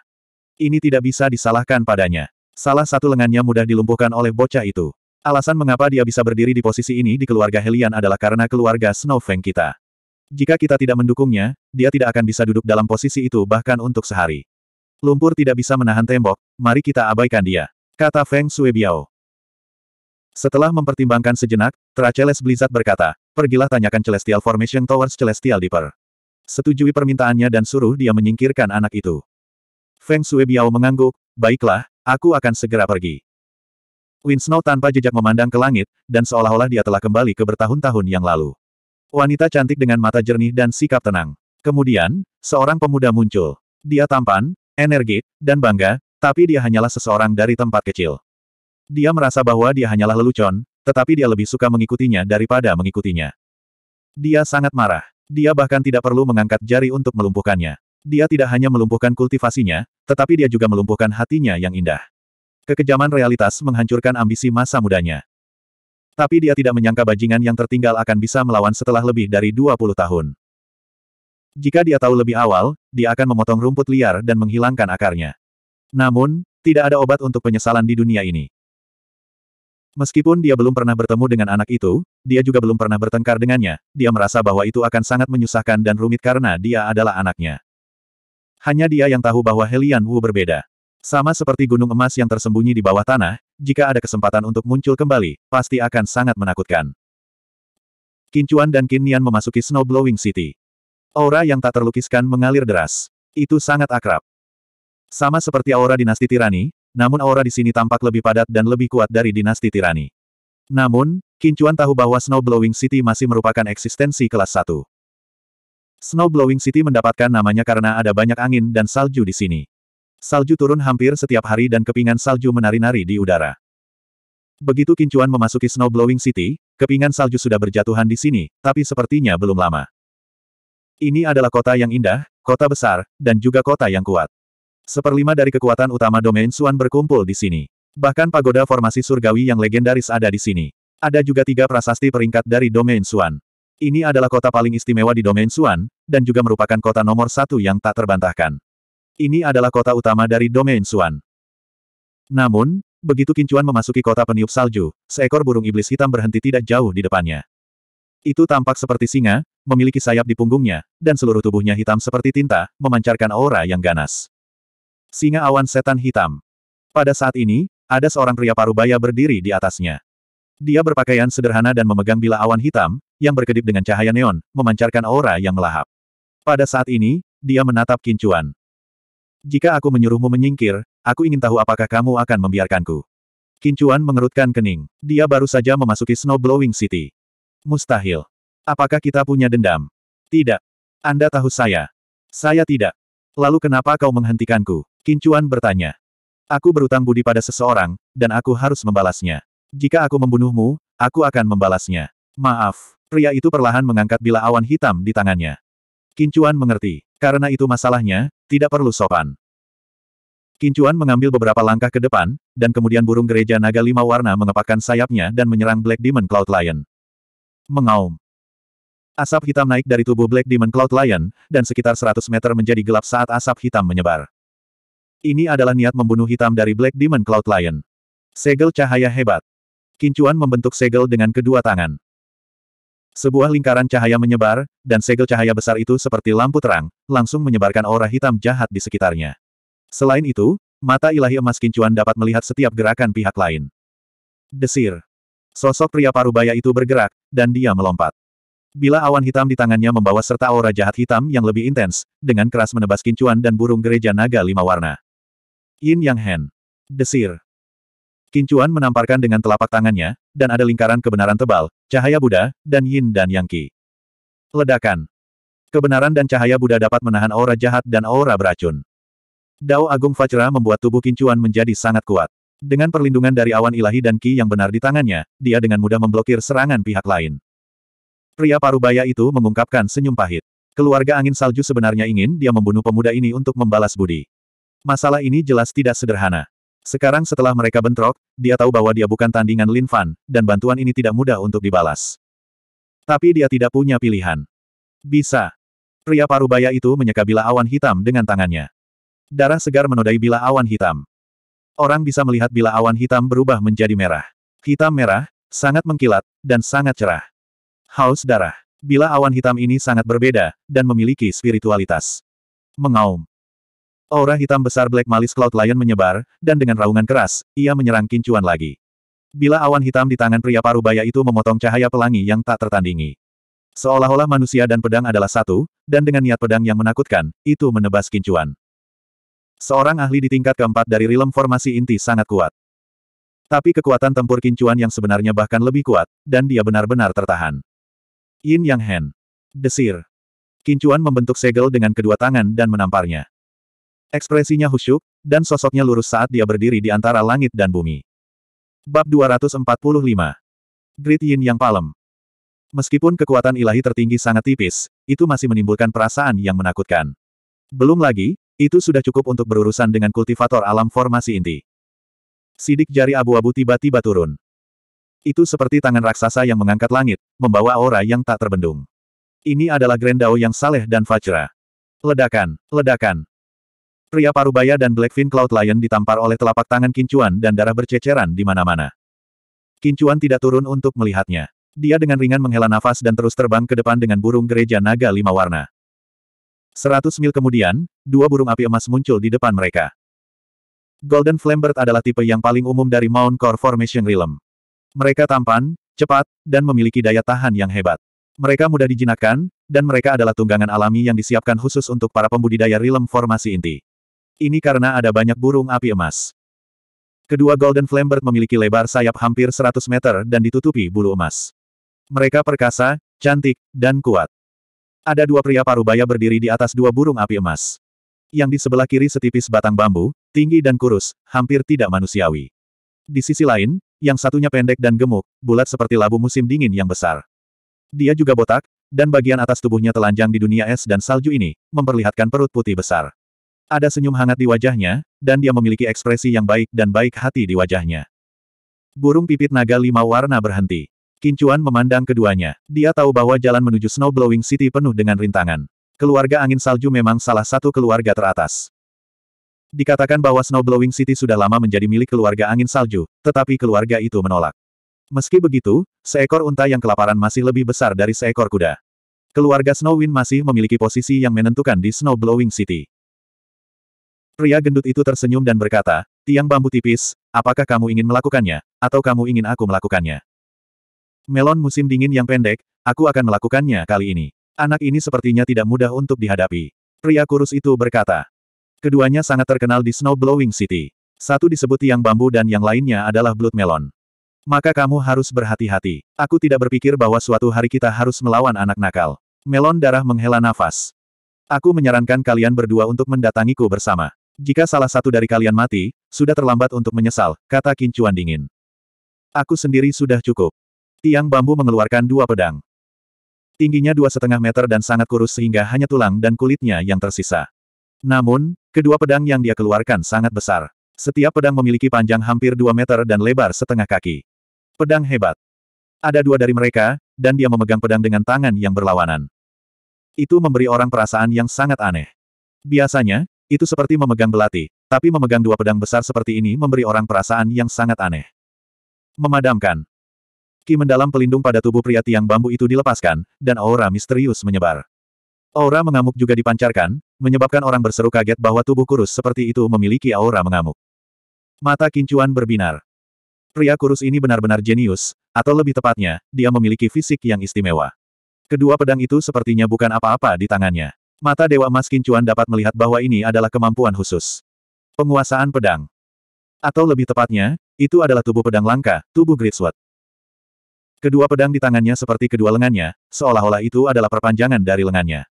Ini tidak bisa disalahkan padanya. Salah satu lengannya mudah dilumpuhkan oleh bocah itu. Alasan mengapa dia bisa berdiri di posisi ini di keluarga Helian adalah karena keluarga Snowfang kita. Jika kita tidak mendukungnya, dia tidak akan bisa duduk dalam posisi itu bahkan untuk sehari. Lumpur tidak bisa menahan tembok, mari kita abaikan dia. Kata Feng Shui Biao. Setelah mempertimbangkan sejenak, Traceles Blizzard berkata, pergilah tanyakan Celestial Formation Towers Celestial Deeper. Setujui permintaannya dan suruh dia menyingkirkan anak itu. Feng Shui Biao mengangguk, baiklah, aku akan segera pergi. Winsnow tanpa jejak memandang ke langit, dan seolah-olah dia telah kembali ke bertahun-tahun yang lalu. Wanita cantik dengan mata jernih dan sikap tenang. Kemudian, seorang pemuda muncul. Dia tampan, energik, dan bangga, tapi dia hanyalah seseorang dari tempat kecil. Dia merasa bahwa dia hanyalah lelucon, tetapi dia lebih suka mengikutinya daripada mengikutinya. Dia sangat marah. Dia bahkan tidak perlu mengangkat jari untuk melumpuhkannya. Dia tidak hanya melumpuhkan kultivasinya, tetapi dia juga melumpuhkan hatinya yang indah. Kekejaman realitas menghancurkan ambisi masa mudanya. Tapi dia tidak menyangka bajingan yang tertinggal akan bisa melawan setelah lebih dari 20 tahun. Jika dia tahu lebih awal, dia akan memotong rumput liar dan menghilangkan akarnya. Namun, tidak ada obat untuk penyesalan di dunia ini. Meskipun dia belum pernah bertemu dengan anak itu, dia juga belum pernah bertengkar dengannya, dia merasa bahwa itu akan sangat menyusahkan dan rumit karena dia adalah anaknya. Hanya dia yang tahu bahwa Helian Wu berbeda. Sama seperti gunung emas yang tersembunyi di bawah tanah, jika ada kesempatan untuk muncul kembali, pasti akan sangat menakutkan. Kincuan dan Kinnian memasuki Snow Blowing City. Aura yang tak terlukiskan mengalir deras. Itu sangat akrab. Sama seperti aura dinasti tirani, namun aura di sini tampak lebih padat dan lebih kuat dari dinasti tirani. Namun, Kincuan tahu bahwa Snowblowing City masih merupakan eksistensi kelas 1. Snowblowing City mendapatkan namanya karena ada banyak angin dan salju di sini. Salju turun hampir setiap hari dan kepingan salju menari-nari di udara. Begitu Kincuan memasuki Snowblowing City, kepingan salju sudah berjatuhan di sini, tapi sepertinya belum lama. Ini adalah kota yang indah, kota besar, dan juga kota yang kuat. Seperlima dari kekuatan utama domain Suan berkumpul di sini. Bahkan pagoda formasi surgawi yang legendaris ada di sini. Ada juga tiga prasasti peringkat dari domain Suan. Ini adalah kota paling istimewa di domain Suan, dan juga merupakan kota nomor satu yang tak terbantahkan. Ini adalah kota utama dari domain Suan. Namun, begitu Kincuan memasuki kota peniup salju, seekor burung iblis hitam berhenti tidak jauh di depannya. Itu tampak seperti singa, memiliki sayap di punggungnya, dan seluruh tubuhnya hitam seperti tinta, memancarkan aura yang ganas singa awan setan hitam. Pada saat ini, ada seorang pria parubaya berdiri di atasnya. Dia berpakaian sederhana dan memegang bila awan hitam, yang berkedip dengan cahaya neon, memancarkan aura yang melahap. Pada saat ini, dia menatap kincuan. Jika aku menyuruhmu menyingkir, aku ingin tahu apakah kamu akan membiarkanku. Kincuan mengerutkan kening. Dia baru saja memasuki Snowblowing City. Mustahil. Apakah kita punya dendam? Tidak. Anda tahu saya. Saya tidak. Lalu kenapa kau menghentikanku? Kincuan bertanya. Aku berutang budi pada seseorang, dan aku harus membalasnya. Jika aku membunuhmu, aku akan membalasnya. Maaf. Pria itu perlahan mengangkat bila awan hitam di tangannya. Kincuan mengerti. Karena itu masalahnya, tidak perlu sopan. Kincuan mengambil beberapa langkah ke depan, dan kemudian burung gereja naga lima warna mengepakkan sayapnya dan menyerang Black Demon Cloud Lion. Mengaum. Asap hitam naik dari tubuh Black Demon Cloud Lion, dan sekitar 100 meter menjadi gelap saat asap hitam menyebar. Ini adalah niat membunuh hitam dari Black Demon Cloud Lion. Segel cahaya hebat. Kincuan membentuk segel dengan kedua tangan. Sebuah lingkaran cahaya menyebar, dan segel cahaya besar itu seperti lampu terang, langsung menyebarkan aura hitam jahat di sekitarnya. Selain itu, mata ilahi emas Kincuan dapat melihat setiap gerakan pihak lain. Desir. Sosok pria parubaya itu bergerak, dan dia melompat. Bila awan hitam di tangannya membawa serta aura jahat hitam yang lebih intens, dengan keras menebas kincuan dan burung gereja naga lima warna. Yin Yang Hen. Desir. Kincuan menamparkan dengan telapak tangannya, dan ada lingkaran kebenaran tebal, cahaya Buddha, dan Yin dan Yang Qi. Ledakan. Kebenaran dan cahaya Buddha dapat menahan aura jahat dan aura beracun. Dao Agung Fajra membuat tubuh Kincuan menjadi sangat kuat. Dengan perlindungan dari awan ilahi dan Qi yang benar di tangannya, dia dengan mudah memblokir serangan pihak lain. Pria parubaya itu mengungkapkan senyum pahit. Keluarga angin salju sebenarnya ingin dia membunuh pemuda ini untuk membalas budi. Masalah ini jelas tidak sederhana. Sekarang setelah mereka bentrok, dia tahu bahwa dia bukan tandingan Lin Fan, dan bantuan ini tidak mudah untuk dibalas. Tapi dia tidak punya pilihan. Bisa. Pria parubaya itu menyeka bila awan hitam dengan tangannya. Darah segar menodai bila awan hitam. Orang bisa melihat bila awan hitam berubah menjadi merah. Hitam merah, sangat mengkilat, dan sangat cerah. Haus darah. Bila awan hitam ini sangat berbeda, dan memiliki spiritualitas. Mengaum. Aura hitam besar Black Malis Cloud Lion menyebar, dan dengan raungan keras, ia menyerang kincuan lagi. Bila awan hitam di tangan pria parubaya itu memotong cahaya pelangi yang tak tertandingi. Seolah-olah manusia dan pedang adalah satu, dan dengan niat pedang yang menakutkan, itu menebas kincuan. Seorang ahli di tingkat keempat dari rilem formasi inti sangat kuat. Tapi kekuatan tempur kincuan yang sebenarnya bahkan lebih kuat, dan dia benar-benar tertahan. Yin Yang Hen. Desir. Kincuan membentuk segel dengan kedua tangan dan menamparnya. Ekspresinya khusyuk, dan sosoknya lurus saat dia berdiri di antara langit dan bumi. Bab 245. Grid Yin Yang Palem. Meskipun kekuatan ilahi tertinggi sangat tipis, itu masih menimbulkan perasaan yang menakutkan. Belum lagi, itu sudah cukup untuk berurusan dengan kultivator alam formasi inti. Sidik jari abu-abu tiba-tiba turun. Itu seperti tangan raksasa yang mengangkat langit, membawa aura yang tak terbendung. Ini adalah Grendao yang saleh dan fajra. Ledakan, ledakan. Pria parubaya dan Blackfin Cloud Lion ditampar oleh telapak tangan Kincuan dan darah berceceran di mana-mana. Kincuan tidak turun untuk melihatnya. Dia dengan ringan menghela nafas dan terus terbang ke depan dengan burung gereja naga lima warna. Seratus mil kemudian, dua burung api emas muncul di depan mereka. Golden Flambert adalah tipe yang paling umum dari Mount Core Formation Realm. Mereka tampan, cepat, dan memiliki daya tahan yang hebat. Mereka mudah dijinakkan, dan mereka adalah tunggangan alami yang disiapkan khusus untuk para pembudidaya rilem formasi inti. Ini karena ada banyak burung api emas. Kedua Golden Flamebird memiliki lebar sayap hampir 100 meter dan ditutupi bulu emas. Mereka perkasa, cantik, dan kuat. Ada dua pria parubaya berdiri di atas dua burung api emas. Yang di sebelah kiri setipis batang bambu, tinggi dan kurus, hampir tidak manusiawi. Di sisi lain, yang satunya pendek dan gemuk, bulat seperti labu musim dingin yang besar. Dia juga botak, dan bagian atas tubuhnya telanjang di dunia es dan salju ini, memperlihatkan perut putih besar. Ada senyum hangat di wajahnya, dan dia memiliki ekspresi yang baik dan baik hati di wajahnya. Burung pipit naga lima warna berhenti. Kincuan memandang keduanya. Dia tahu bahwa jalan menuju Snowblowing City penuh dengan rintangan. Keluarga angin salju memang salah satu keluarga teratas. Dikatakan bahwa Snowblowing City sudah lama menjadi milik keluarga angin salju, tetapi keluarga itu menolak. Meski begitu, seekor unta yang kelaparan masih lebih besar dari seekor kuda. Keluarga Snowwind masih memiliki posisi yang menentukan di Snowblowing City. Pria gendut itu tersenyum dan berkata, Tiang bambu tipis, apakah kamu ingin melakukannya, atau kamu ingin aku melakukannya? Melon musim dingin yang pendek, aku akan melakukannya kali ini. Anak ini sepertinya tidak mudah untuk dihadapi. Pria kurus itu berkata. Keduanya sangat terkenal di Snow Blowing City. Satu disebut tiang bambu dan yang lainnya adalah Blood Melon. Maka kamu harus berhati-hati. Aku tidak berpikir bahwa suatu hari kita harus melawan anak nakal. Melon darah menghela nafas. Aku menyarankan kalian berdua untuk mendatangiku bersama. Jika salah satu dari kalian mati, sudah terlambat untuk menyesal, kata Kincuan dingin. Aku sendiri sudah cukup. Tiang bambu mengeluarkan dua pedang. Tingginya dua setengah meter dan sangat kurus sehingga hanya tulang dan kulitnya yang tersisa. Namun, kedua pedang yang dia keluarkan sangat besar. Setiap pedang memiliki panjang hampir 2 meter dan lebar setengah kaki. Pedang hebat. Ada dua dari mereka, dan dia memegang pedang dengan tangan yang berlawanan. Itu memberi orang perasaan yang sangat aneh. Biasanya, itu seperti memegang belati, tapi memegang dua pedang besar seperti ini memberi orang perasaan yang sangat aneh. Memadamkan. Ki mendalam pelindung pada tubuh pria tiang bambu itu dilepaskan, dan aura misterius menyebar. Aura mengamuk juga dipancarkan, menyebabkan orang berseru kaget bahwa tubuh kurus seperti itu memiliki aura mengamuk. Mata kincuan berbinar. Pria kurus ini benar-benar jenius, atau lebih tepatnya, dia memiliki fisik yang istimewa. Kedua pedang itu sepertinya bukan apa-apa di tangannya. Mata Dewa Emas Kincuan dapat melihat bahwa ini adalah kemampuan khusus. Penguasaan pedang. Atau lebih tepatnya, itu adalah tubuh pedang langka, tubuh Gritsword. Kedua pedang di tangannya seperti kedua lengannya, seolah-olah itu adalah perpanjangan dari lengannya.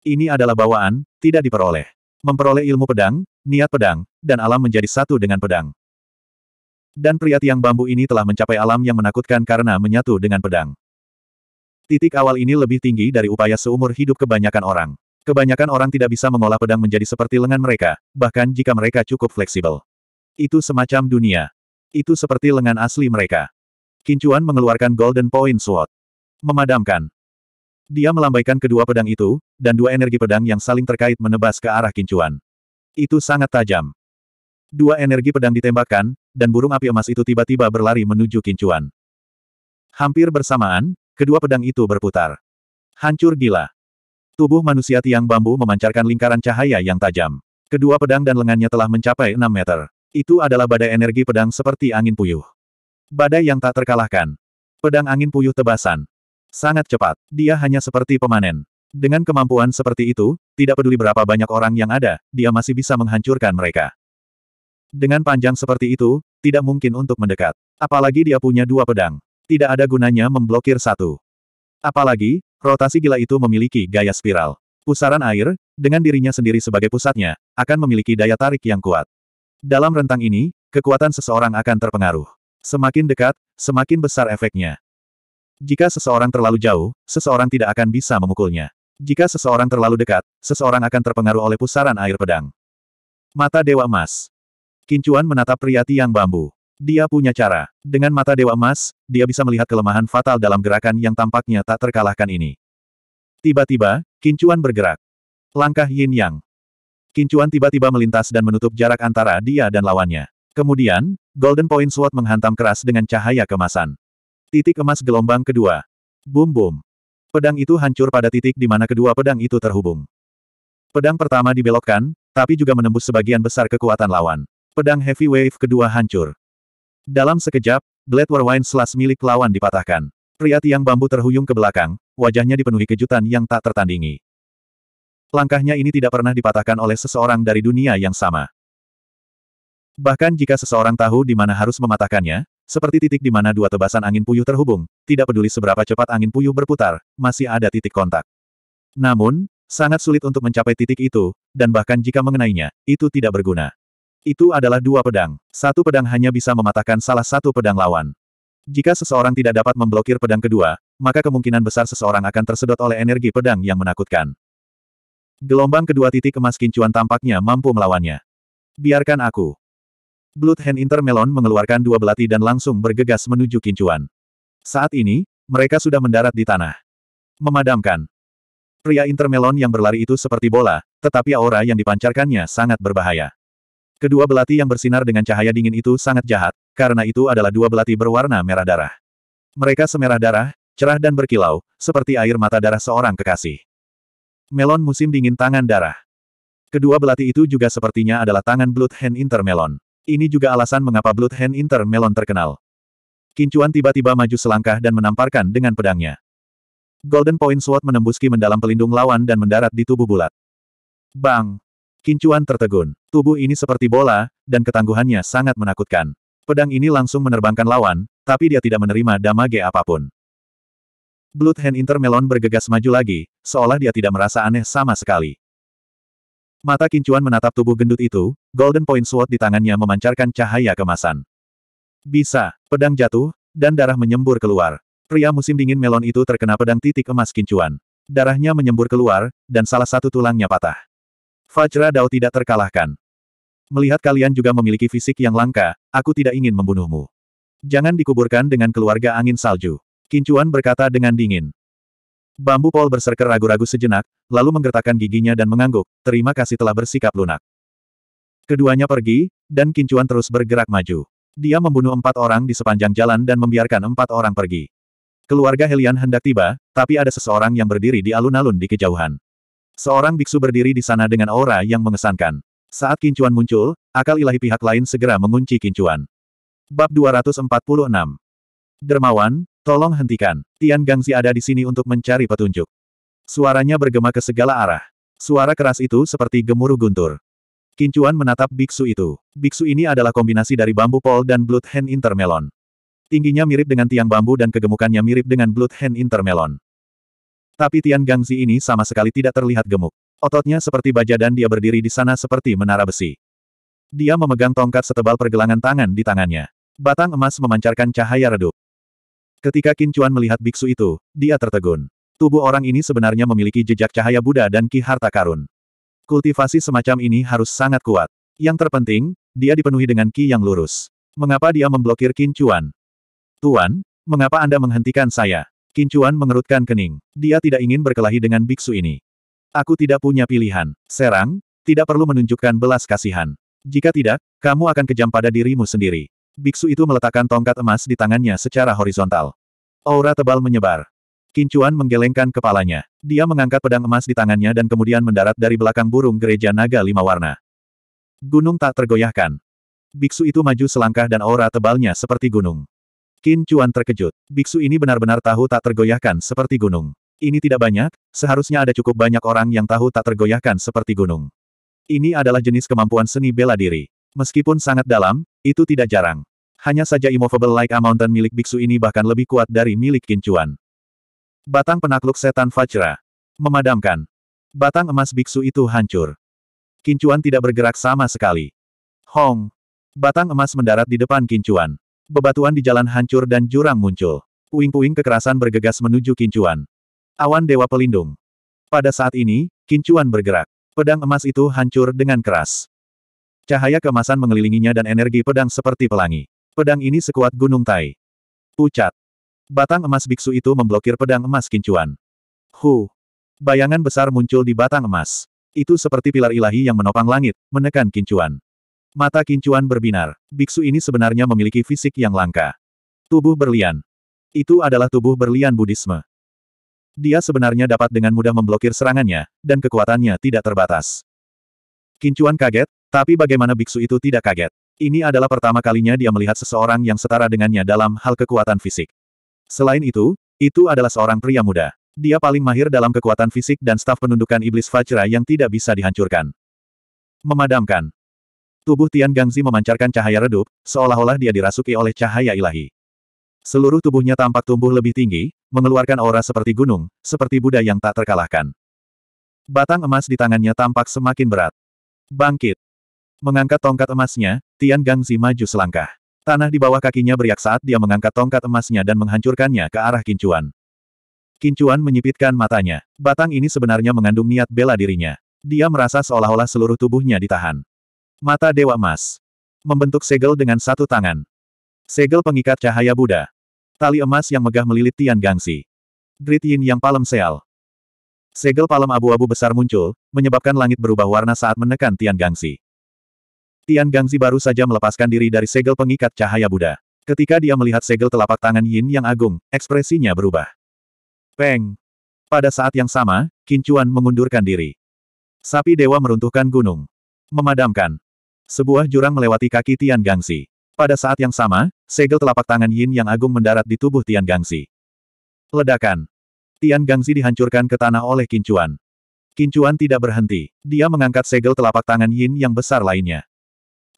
Ini adalah bawaan, tidak diperoleh. Memperoleh ilmu pedang, niat pedang, dan alam menjadi satu dengan pedang. Dan pria tiang bambu ini telah mencapai alam yang menakutkan karena menyatu dengan pedang. Titik awal ini lebih tinggi dari upaya seumur hidup kebanyakan orang. Kebanyakan orang tidak bisa mengolah pedang menjadi seperti lengan mereka, bahkan jika mereka cukup fleksibel. Itu semacam dunia. Itu seperti lengan asli mereka. Kincuan mengeluarkan Golden Point Sword. Memadamkan. Dia melambaikan kedua pedang itu, dan dua energi pedang yang saling terkait menebas ke arah kincuan. Itu sangat tajam. Dua energi pedang ditembakkan, dan burung api emas itu tiba-tiba berlari menuju kincuan. Hampir bersamaan, kedua pedang itu berputar. Hancur gila. Tubuh manusia tiang bambu memancarkan lingkaran cahaya yang tajam. Kedua pedang dan lengannya telah mencapai 6 meter. Itu adalah badai energi pedang seperti angin puyuh. Badai yang tak terkalahkan. Pedang angin puyuh tebasan. Sangat cepat. Dia hanya seperti pemanen. Dengan kemampuan seperti itu, tidak peduli berapa banyak orang yang ada, dia masih bisa menghancurkan mereka. Dengan panjang seperti itu, tidak mungkin untuk mendekat. Apalagi dia punya dua pedang. Tidak ada gunanya memblokir satu. Apalagi, rotasi gila itu memiliki gaya spiral. Pusaran air, dengan dirinya sendiri sebagai pusatnya, akan memiliki daya tarik yang kuat. Dalam rentang ini, kekuatan seseorang akan terpengaruh. Semakin dekat, semakin besar efeknya. Jika seseorang terlalu jauh, seseorang tidak akan bisa memukulnya. Jika seseorang terlalu dekat, seseorang akan terpengaruh oleh pusaran air pedang. Mata Dewa Emas Kincuan menatap pria tiang bambu. Dia punya cara. Dengan mata Dewa Emas, dia bisa melihat kelemahan fatal dalam gerakan yang tampaknya tak terkalahkan ini. Tiba-tiba, Kincuan bergerak. Langkah Yin Yang. Kincuan tiba-tiba melintas dan menutup jarak antara dia dan lawannya. Kemudian, Golden Point Sword menghantam keras dengan cahaya kemasan. Titik emas gelombang kedua. Bum bum. Pedang itu hancur pada titik di mana kedua pedang itu terhubung. Pedang pertama dibelokkan, tapi juga menembus sebagian besar kekuatan lawan. Pedang Heavy Wave kedua hancur. Dalam sekejap, Blade Warwine Slash milik lawan dipatahkan. Pria tiang bambu terhuyung ke belakang, wajahnya dipenuhi kejutan yang tak tertandingi. Langkahnya ini tidak pernah dipatahkan oleh seseorang dari dunia yang sama. Bahkan jika seseorang tahu di mana harus mematahkannya, seperti titik di mana dua tebasan angin puyuh terhubung, tidak peduli seberapa cepat angin puyuh berputar, masih ada titik kontak. Namun, sangat sulit untuk mencapai titik itu, dan bahkan jika mengenainya, itu tidak berguna. Itu adalah dua pedang. Satu pedang hanya bisa mematahkan salah satu pedang lawan. Jika seseorang tidak dapat memblokir pedang kedua, maka kemungkinan besar seseorang akan tersedot oleh energi pedang yang menakutkan. Gelombang kedua titik emas kincuan tampaknya mampu melawannya. Biarkan aku. Blood Hand Intermelon mengeluarkan dua belati dan langsung bergegas menuju kincuan. Saat ini, mereka sudah mendarat di tanah. Memadamkan. Pria Intermelon yang berlari itu seperti bola, tetapi aura yang dipancarkannya sangat berbahaya. Kedua belati yang bersinar dengan cahaya dingin itu sangat jahat, karena itu adalah dua belati berwarna merah darah. Mereka semerah darah, cerah dan berkilau, seperti air mata darah seorang kekasih. Melon musim dingin tangan darah. Kedua belati itu juga sepertinya adalah tangan Blood Hand Intermelon. Ini juga alasan mengapa Blood Hand Inter Melon terkenal. Kincuan tiba-tiba maju selangkah dan menamparkan dengan pedangnya. Golden Point Sword menembus ki mendalam pelindung lawan dan mendarat di tubuh bulat. Bang! Kincuan tertegun. Tubuh ini seperti bola, dan ketangguhannya sangat menakutkan. Pedang ini langsung menerbangkan lawan, tapi dia tidak menerima damage apapun. Blood Hand Intermelon bergegas maju lagi, seolah dia tidak merasa aneh sama sekali. Mata Kincuan menatap tubuh gendut itu, Golden Point Sword di tangannya memancarkan cahaya kemasan. Bisa, pedang jatuh, dan darah menyembur keluar. Pria musim dingin melon itu terkena pedang titik emas Kincuan. Darahnya menyembur keluar, dan salah satu tulangnya patah. Fajra Dao tidak terkalahkan. Melihat kalian juga memiliki fisik yang langka, aku tidak ingin membunuhmu. Jangan dikuburkan dengan keluarga angin salju. Kincuan berkata dengan dingin. Bambu Paul berserker ragu-ragu sejenak, lalu menggertakkan giginya dan mengangguk, terima kasih telah bersikap lunak. Keduanya pergi, dan Kincuan terus bergerak maju. Dia membunuh empat orang di sepanjang jalan dan membiarkan empat orang pergi. Keluarga Helian hendak tiba, tapi ada seseorang yang berdiri di alun-alun di kejauhan. Seorang biksu berdiri di sana dengan aura yang mengesankan. Saat Kincuan muncul, akal ilahi pihak lain segera mengunci Kincuan. Bab 246 Dermawan, Tolong hentikan. Tian Gangzi ada di sini untuk mencari petunjuk. Suaranya bergema ke segala arah. Suara keras itu seperti gemuruh guntur. Kincuan menatap biksu itu. Biksu ini adalah kombinasi dari bambu pol dan blood hand intermelon. Tingginya mirip dengan tiang bambu dan kegemukannya mirip dengan blood hand intermelon. Tapi Tian Gangzi ini sama sekali tidak terlihat gemuk. Ototnya seperti baja dan dia berdiri di sana seperti menara besi. Dia memegang tongkat setebal pergelangan tangan di tangannya. Batang emas memancarkan cahaya redup. Ketika Qin Chuan melihat biksu itu, dia tertegun. Tubuh orang ini sebenarnya memiliki jejak cahaya Buddha dan ki harta karun. Kultivasi semacam ini harus sangat kuat. Yang terpenting, dia dipenuhi dengan ki yang lurus. Mengapa dia memblokir Qin Chuan? Tuan, mengapa Anda menghentikan saya? Qin Chuan mengerutkan kening. Dia tidak ingin berkelahi dengan biksu ini. Aku tidak punya pilihan. Serang, tidak perlu menunjukkan belas kasihan. Jika tidak, kamu akan kejam pada dirimu sendiri. Biksu itu meletakkan tongkat emas di tangannya secara horizontal. Aura tebal menyebar. Kincuan menggelengkan kepalanya. Dia mengangkat pedang emas di tangannya dan kemudian mendarat dari belakang burung gereja naga lima warna. Gunung tak tergoyahkan. Biksu itu maju selangkah dan aura tebalnya seperti gunung. Kincuan terkejut. Biksu ini benar-benar tahu tak tergoyahkan seperti gunung. Ini tidak banyak, seharusnya ada cukup banyak orang yang tahu tak tergoyahkan seperti gunung. Ini adalah jenis kemampuan seni bela diri. Meskipun sangat dalam, itu tidak jarang. Hanya saja immovable like a mountain milik biksu ini bahkan lebih kuat dari milik kincuan. Batang penakluk setan Vajra. Memadamkan. Batang emas biksu itu hancur. Kincuan tidak bergerak sama sekali. Hong. Batang emas mendarat di depan kincuan. Bebatuan di jalan hancur dan jurang muncul. Puing-puing kekerasan bergegas menuju kincuan. Awan Dewa Pelindung. Pada saat ini, kincuan bergerak. Pedang emas itu hancur dengan keras. Cahaya kemasan mengelilinginya dan energi pedang seperti pelangi. Pedang ini sekuat gunung tai. Pucat. Batang emas biksu itu memblokir pedang emas kincuan. Hu. Bayangan besar muncul di batang emas. Itu seperti pilar ilahi yang menopang langit, menekan kincuan. Mata kincuan berbinar. Biksu ini sebenarnya memiliki fisik yang langka. Tubuh berlian. Itu adalah tubuh berlian Buddhisme. Dia sebenarnya dapat dengan mudah memblokir serangannya, dan kekuatannya tidak terbatas. Kincuan kaget, tapi bagaimana biksu itu tidak kaget? Ini adalah pertama kalinya dia melihat seseorang yang setara dengannya dalam hal kekuatan fisik. Selain itu, itu adalah seorang pria muda. Dia paling mahir dalam kekuatan fisik dan staf penundukan iblis Fajra yang tidak bisa dihancurkan. Memadamkan. Tubuh Tian Gangzi memancarkan cahaya redup, seolah-olah dia dirasuki oleh cahaya ilahi. Seluruh tubuhnya tampak tumbuh lebih tinggi, mengeluarkan aura seperti gunung, seperti Buddha yang tak terkalahkan. Batang emas di tangannya tampak semakin berat. Bangkit. Mengangkat tongkat emasnya, Tian Gangzi maju selangkah. Tanah di bawah kakinya beriak saat dia mengangkat tongkat emasnya dan menghancurkannya ke arah Kincuan. Kincuan menyipitkan matanya. Batang ini sebenarnya mengandung niat bela dirinya. Dia merasa seolah-olah seluruh tubuhnya ditahan. Mata Dewa Emas. Membentuk segel dengan satu tangan. Segel pengikat cahaya Buddha. Tali emas yang megah melilit Tian Gangsi. Grit Yin yang palem seal. Segel palem abu-abu besar muncul, menyebabkan langit berubah warna saat menekan Tian Gangsi. Tian Gangzi baru saja melepaskan diri dari segel pengikat cahaya Buddha. Ketika dia melihat segel telapak tangan Yin yang agung, ekspresinya berubah. Peng! Pada saat yang sama, Kincuan mengundurkan diri. Sapi dewa meruntuhkan gunung. Memadamkan. Sebuah jurang melewati kaki Tian Gangzi. Pada saat yang sama, segel telapak tangan Yin yang agung mendarat di tubuh Tian Gangzi. Ledakan. Tian Gangzi dihancurkan ke tanah oleh Kincuan. Kincuan tidak berhenti. Dia mengangkat segel telapak tangan Yin yang besar lainnya.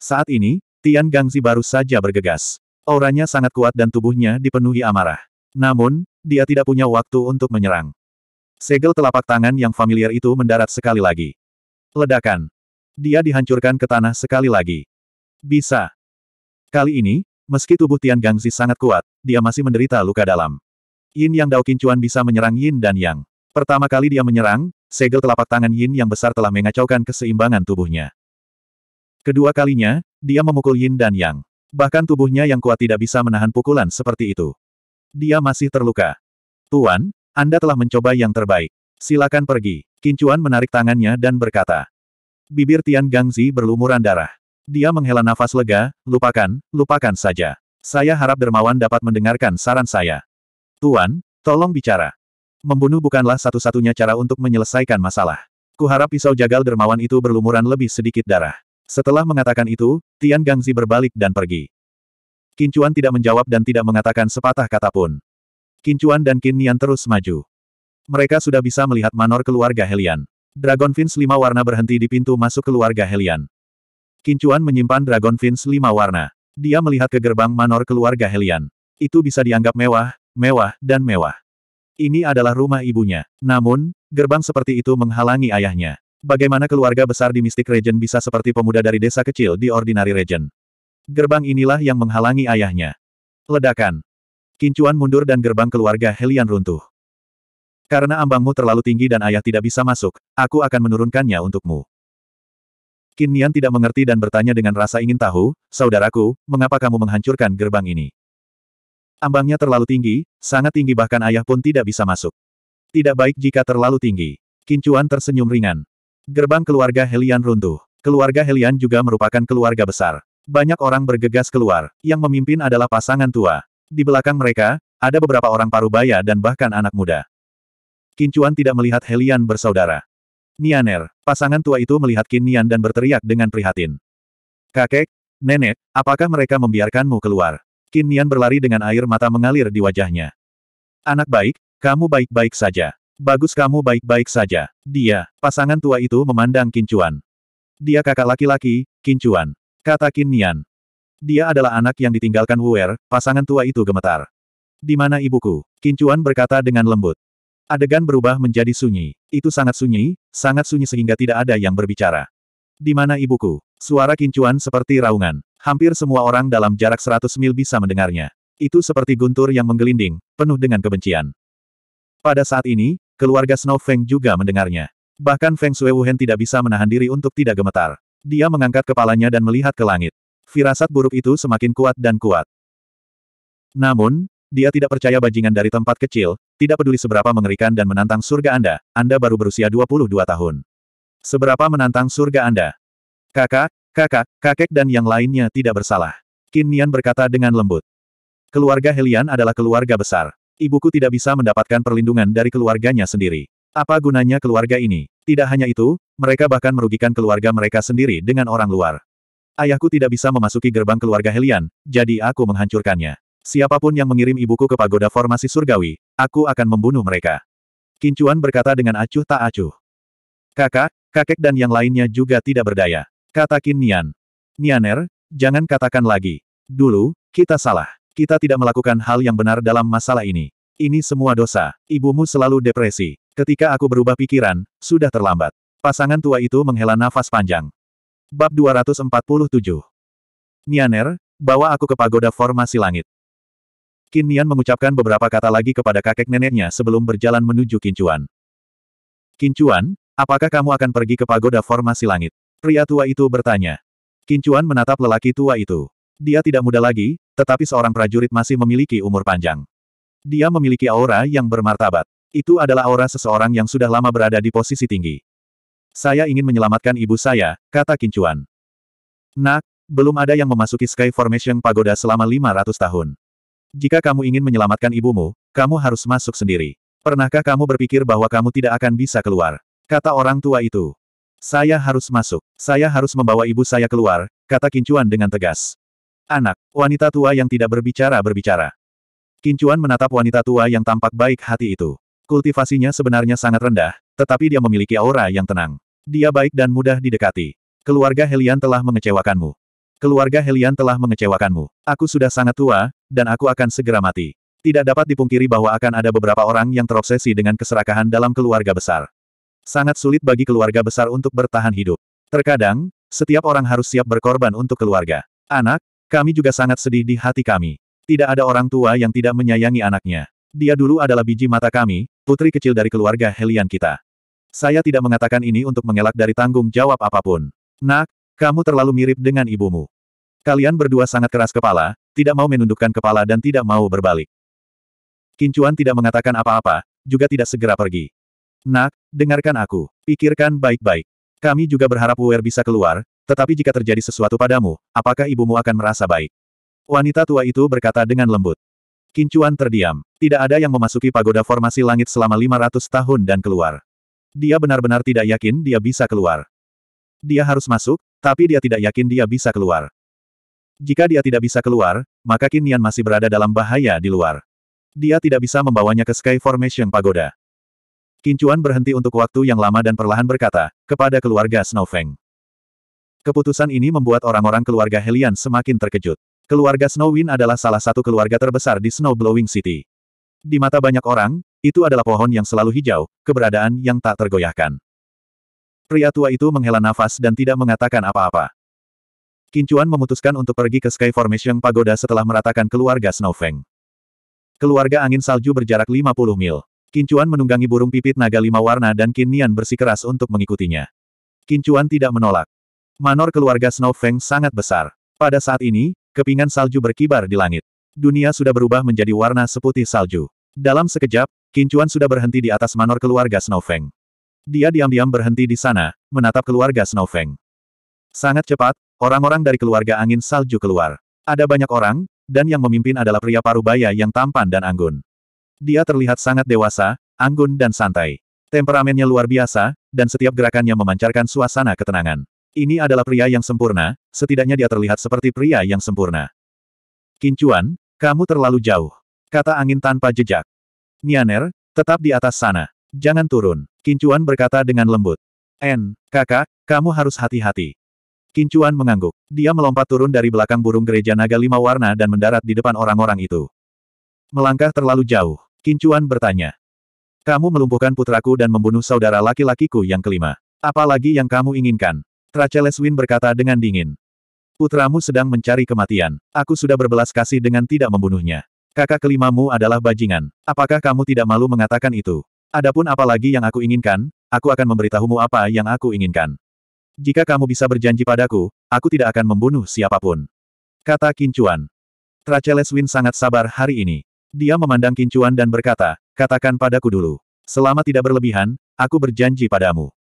Saat ini, Tian Gangzi baru saja bergegas. Auranya sangat kuat dan tubuhnya dipenuhi amarah. Namun, dia tidak punya waktu untuk menyerang. Segel telapak tangan yang familiar itu mendarat sekali lagi. Ledakan. Dia dihancurkan ke tanah sekali lagi. Bisa. Kali ini, meski tubuh Tian Gangzi sangat kuat, dia masih menderita luka dalam. Yin Yang Dao Kincuan bisa menyerang Yin dan Yang. Pertama kali dia menyerang, segel telapak tangan Yin yang besar telah mengacaukan keseimbangan tubuhnya. Kedua kalinya, dia memukul Yin dan Yang. Bahkan tubuhnya yang kuat tidak bisa menahan pukulan seperti itu. Dia masih terluka. Tuan, Anda telah mencoba yang terbaik. Silakan pergi. Kincuan menarik tangannya dan berkata. Bibir Tian Gangzi berlumuran darah. Dia menghela nafas lega, lupakan, lupakan saja. Saya harap dermawan dapat mendengarkan saran saya. Tuan, tolong bicara. Membunuh bukanlah satu-satunya cara untuk menyelesaikan masalah. Kuharap pisau jagal dermawan itu berlumuran lebih sedikit darah. Setelah mengatakan itu, Tian Gangzi berbalik dan pergi. Kincuan tidak menjawab dan tidak mengatakan sepatah kata pun. Kincuan dan Qin Nian terus maju. Mereka sudah bisa melihat manor keluarga Helian. Dragon Fins lima warna berhenti di pintu masuk keluarga Helian. Kincuan menyimpan Dragon Fins lima warna. Dia melihat ke gerbang manor keluarga Helian. Itu bisa dianggap mewah, mewah, dan mewah. Ini adalah rumah ibunya. Namun, gerbang seperti itu menghalangi ayahnya. Bagaimana keluarga besar di Mystic Region bisa seperti pemuda dari desa kecil di Ordinary Region? Gerbang inilah yang menghalangi ayahnya. Ledakan. Kincuan mundur dan gerbang keluarga Helian runtuh. Karena ambangmu terlalu tinggi dan ayah tidak bisa masuk, aku akan menurunkannya untukmu. Kinian tidak mengerti dan bertanya dengan rasa ingin tahu, saudaraku, mengapa kamu menghancurkan gerbang ini? Ambangnya terlalu tinggi, sangat tinggi bahkan ayah pun tidak bisa masuk. Tidak baik jika terlalu tinggi. Kincuan tersenyum ringan. Gerbang keluarga Helian runtuh. Keluarga Helian juga merupakan keluarga besar. Banyak orang bergegas keluar, yang memimpin adalah pasangan tua. Di belakang mereka, ada beberapa orang parubaya dan bahkan anak muda. Kincuan tidak melihat Helian bersaudara. Nianer, pasangan tua itu melihat Kinian Nian dan berteriak dengan prihatin. Kakek, nenek, apakah mereka membiarkanmu keluar? Kinian Nian berlari dengan air mata mengalir di wajahnya. Anak baik, kamu baik-baik saja. Bagus kamu baik-baik saja. Dia, pasangan tua itu memandang Kincuan. Dia kakak laki-laki, Kincuan. Kata Kinnian. Nian. Dia adalah anak yang ditinggalkan Wuer, pasangan tua itu gemetar. Di mana ibuku? Kincuan berkata dengan lembut. Adegan berubah menjadi sunyi. Itu sangat sunyi, sangat sunyi sehingga tidak ada yang berbicara. Di mana ibuku? Suara Kincuan seperti raungan. Hampir semua orang dalam jarak 100 mil bisa mendengarnya. Itu seperti guntur yang menggelinding, penuh dengan kebencian. Pada saat ini, keluarga Snow Feng juga mendengarnya. Bahkan Feng Wuhen tidak bisa menahan diri untuk tidak gemetar. Dia mengangkat kepalanya dan melihat ke langit. Firasat buruk itu semakin kuat dan kuat. Namun, dia tidak percaya bajingan dari tempat kecil, tidak peduli seberapa mengerikan dan menantang surga Anda, Anda baru berusia 22 tahun. Seberapa menantang surga Anda? Kakak, kakak, kakek dan yang lainnya tidak bersalah. Qin Nian berkata dengan lembut. Keluarga Helian adalah keluarga besar. Ibuku tidak bisa mendapatkan perlindungan dari keluarganya sendiri. Apa gunanya keluarga ini? Tidak hanya itu, mereka bahkan merugikan keluarga mereka sendiri dengan orang luar. Ayahku tidak bisa memasuki gerbang keluarga Helian, jadi aku menghancurkannya. Siapapun yang mengirim ibuku ke pagoda formasi surgawi, aku akan membunuh mereka. Kincuan berkata dengan acuh tak acuh. Kakak, kakek dan yang lainnya juga tidak berdaya. Kata Kinnian. Nian. Nianer, jangan katakan lagi. Dulu, kita salah. Kita tidak melakukan hal yang benar dalam masalah ini. Ini semua dosa. Ibumu selalu depresi. Ketika aku berubah pikiran, sudah terlambat. Pasangan tua itu menghela nafas panjang. Bab 247 Nianer, bawa aku ke pagoda formasi langit. Qin Nian mengucapkan beberapa kata lagi kepada kakek neneknya sebelum berjalan menuju Kincuan. Kincuan, apakah kamu akan pergi ke pagoda formasi langit? Pria tua itu bertanya. Kincuan menatap lelaki tua itu. Dia tidak muda lagi, tetapi seorang prajurit masih memiliki umur panjang. Dia memiliki aura yang bermartabat. Itu adalah aura seseorang yang sudah lama berada di posisi tinggi. Saya ingin menyelamatkan ibu saya, kata Kincuan. Nak, belum ada yang memasuki Sky Formation Pagoda selama 500 tahun. Jika kamu ingin menyelamatkan ibumu, kamu harus masuk sendiri. Pernahkah kamu berpikir bahwa kamu tidak akan bisa keluar? Kata orang tua itu. Saya harus masuk. Saya harus membawa ibu saya keluar, kata Kincuan dengan tegas. Anak, wanita tua yang tidak berbicara berbicara. Kincuan menatap wanita tua yang tampak baik hati itu. Kultivasinya sebenarnya sangat rendah, tetapi dia memiliki aura yang tenang. Dia baik dan mudah didekati. Keluarga Helian telah mengecewakanmu. Keluarga Helian telah mengecewakanmu. Aku sudah sangat tua, dan aku akan segera mati. Tidak dapat dipungkiri bahwa akan ada beberapa orang yang terobsesi dengan keserakahan dalam keluarga besar. Sangat sulit bagi keluarga besar untuk bertahan hidup. Terkadang, setiap orang harus siap berkorban untuk keluarga. Anak, kami juga sangat sedih di hati kami. Tidak ada orang tua yang tidak menyayangi anaknya. Dia dulu adalah biji mata kami, putri kecil dari keluarga Helian kita. Saya tidak mengatakan ini untuk mengelak dari tanggung jawab apapun. Nak, kamu terlalu mirip dengan ibumu. Kalian berdua sangat keras kepala, tidak mau menundukkan kepala dan tidak mau berbalik. Kincuan tidak mengatakan apa-apa, juga tidak segera pergi. Nak, dengarkan aku. Pikirkan baik-baik. Kami juga berharap Wuer bisa keluar, tetapi jika terjadi sesuatu padamu, apakah ibumu akan merasa baik? Wanita tua itu berkata dengan lembut. Kincuan terdiam. Tidak ada yang memasuki pagoda formasi langit selama 500 tahun dan keluar. Dia benar-benar tidak yakin dia bisa keluar. Dia harus masuk, tapi dia tidak yakin dia bisa keluar. Jika dia tidak bisa keluar, maka Qin masih berada dalam bahaya di luar. Dia tidak bisa membawanya ke Sky Formation Pagoda. Kincuan berhenti untuk waktu yang lama dan perlahan berkata, kepada keluarga Snowfeng. Keputusan ini membuat orang-orang keluarga Helian semakin terkejut. Keluarga Snowwind adalah salah satu keluarga terbesar di Snowblowing City. Di mata banyak orang, itu adalah pohon yang selalu hijau, keberadaan yang tak tergoyahkan. Pria tua itu menghela nafas dan tidak mengatakan apa-apa. Kincuan memutuskan untuk pergi ke Sky Formation Pagoda setelah meratakan keluarga Snowfang. Keluarga angin salju berjarak 50 mil. Kincuan menunggangi burung pipit naga lima warna dan Kinian bersikeras untuk mengikutinya. Kincuan tidak menolak. Manor keluarga Snow Feng sangat besar. Pada saat ini, kepingan salju berkibar di langit. Dunia sudah berubah menjadi warna seputih salju. Dalam sekejap, Kincuan sudah berhenti di atas manor keluarga Snow Feng. Dia diam-diam berhenti di sana, menatap keluarga Snow Feng. Sangat cepat, orang-orang dari keluarga angin salju keluar. Ada banyak orang, dan yang memimpin adalah pria parubaya yang tampan dan anggun. Dia terlihat sangat dewasa, anggun dan santai. Temperamennya luar biasa, dan setiap gerakannya memancarkan suasana ketenangan. Ini adalah pria yang sempurna, setidaknya dia terlihat seperti pria yang sempurna. Kincuan, kamu terlalu jauh. Kata angin tanpa jejak. Nianer, tetap di atas sana. Jangan turun. Kincuan berkata dengan lembut. En, kakak, kamu harus hati-hati. Kincuan mengangguk. Dia melompat turun dari belakang burung gereja naga lima warna dan mendarat di depan orang-orang itu. Melangkah terlalu jauh. Kincuan bertanya. Kamu melumpuhkan putraku dan membunuh saudara laki-lakiku yang kelima. Apalagi yang kamu inginkan? Rachel Leswin berkata dengan dingin. Putramu sedang mencari kematian. Aku sudah berbelas kasih dengan tidak membunuhnya. Kakak kelimamu adalah bajingan. Apakah kamu tidak malu mengatakan itu? Adapun apalagi yang aku inginkan, aku akan memberitahumu apa yang aku inginkan. Jika kamu bisa berjanji padaku, aku tidak akan membunuh siapapun. Kata Kincuan. Raja Leswin sangat sabar hari ini. Dia memandang Kincuan dan berkata, katakan padaku dulu. Selama tidak berlebihan, aku berjanji padamu.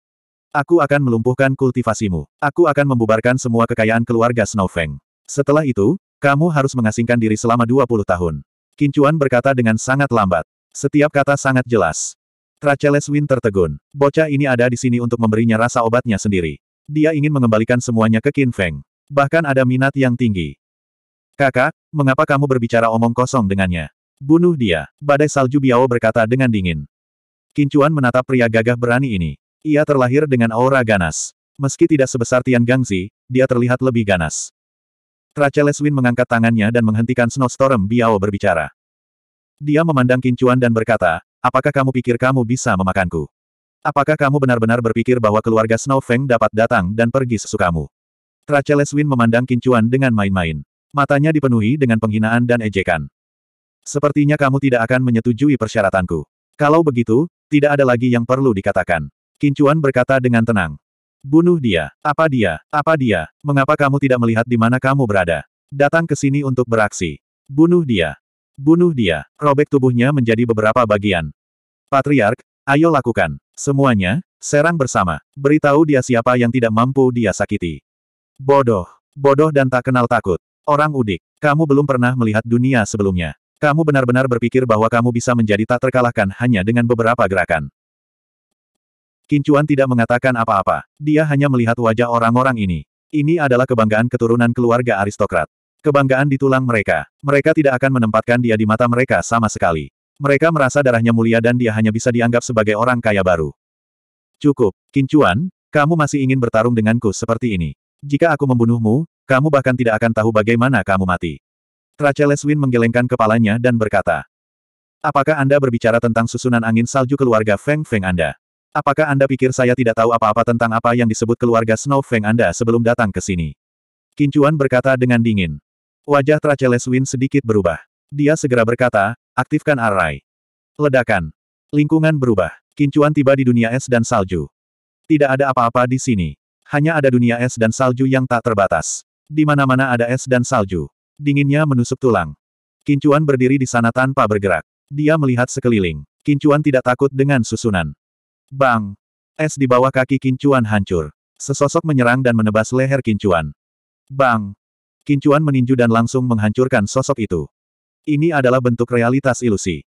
Aku akan melumpuhkan kultivasimu. Aku akan membubarkan semua kekayaan keluarga Snowfeng. Setelah itu, kamu harus mengasingkan diri selama 20 tahun. Kincuan berkata dengan sangat lambat. Setiap kata sangat jelas. Tracheles Win tertegun. Bocah ini ada di sini untuk memberinya rasa obatnya sendiri. Dia ingin mengembalikan semuanya ke Qin Feng. Bahkan ada minat yang tinggi. Kakak, mengapa kamu berbicara omong kosong dengannya? Bunuh dia, badai salju Biao berkata dengan dingin. Kincuan menatap pria gagah berani ini. Ia terlahir dengan aura ganas. Meski tidak sebesar Tian Gangzi, dia terlihat lebih ganas. Tracheles Leswin mengangkat tangannya dan menghentikan Snowstorm Biao berbicara. Dia memandang Kincuan dan berkata, apakah kamu pikir kamu bisa memakanku? Apakah kamu benar-benar berpikir bahwa keluarga Snow Feng dapat datang dan pergi sesukamu? Tracheles Leswin memandang Kincuan dengan main-main. Matanya dipenuhi dengan penghinaan dan ejekan. Sepertinya kamu tidak akan menyetujui persyaratanku. Kalau begitu, tidak ada lagi yang perlu dikatakan. Kincuan berkata dengan tenang. Bunuh dia. Apa dia? Apa dia? Mengapa kamu tidak melihat di mana kamu berada? Datang ke sini untuk beraksi. Bunuh dia. Bunuh dia. Robek tubuhnya menjadi beberapa bagian. Patriark, ayo lakukan. Semuanya, serang bersama. Beritahu dia siapa yang tidak mampu dia sakiti. Bodoh. Bodoh dan tak kenal takut. Orang udik. Kamu belum pernah melihat dunia sebelumnya. Kamu benar-benar berpikir bahwa kamu bisa menjadi tak terkalahkan hanya dengan beberapa gerakan. Kincuan tidak mengatakan apa-apa. Dia hanya melihat wajah orang-orang ini. Ini adalah kebanggaan keturunan keluarga aristokrat. Kebanggaan di tulang mereka. Mereka tidak akan menempatkan dia di mata mereka sama sekali. Mereka merasa darahnya mulia dan dia hanya bisa dianggap sebagai orang kaya baru. Cukup, Kincuan, kamu masih ingin bertarung denganku seperti ini. Jika aku membunuhmu, kamu bahkan tidak akan tahu bagaimana kamu mati. Tracheles Win menggelengkan kepalanya dan berkata, Apakah Anda berbicara tentang susunan angin salju keluarga Feng Feng Anda? Apakah Anda pikir saya tidak tahu apa-apa tentang apa yang disebut keluarga Snow Feng Anda sebelum datang ke sini? Kincuan berkata dengan dingin. Wajah Traceles Win sedikit berubah. Dia segera berkata, aktifkan array. Ledakan. Lingkungan berubah. Kincuan tiba di dunia es dan salju. Tidak ada apa-apa di sini. Hanya ada dunia es dan salju yang tak terbatas. Di mana-mana ada es dan salju. Dinginnya menusuk tulang. Kincuan berdiri di sana tanpa bergerak. Dia melihat sekeliling. Kincuan tidak takut dengan susunan. Bang! Es di bawah kaki Kincuan hancur. Sesosok menyerang dan menebas leher Kincuan. Bang! Kincuan meninju dan langsung menghancurkan sosok itu. Ini adalah bentuk realitas ilusi.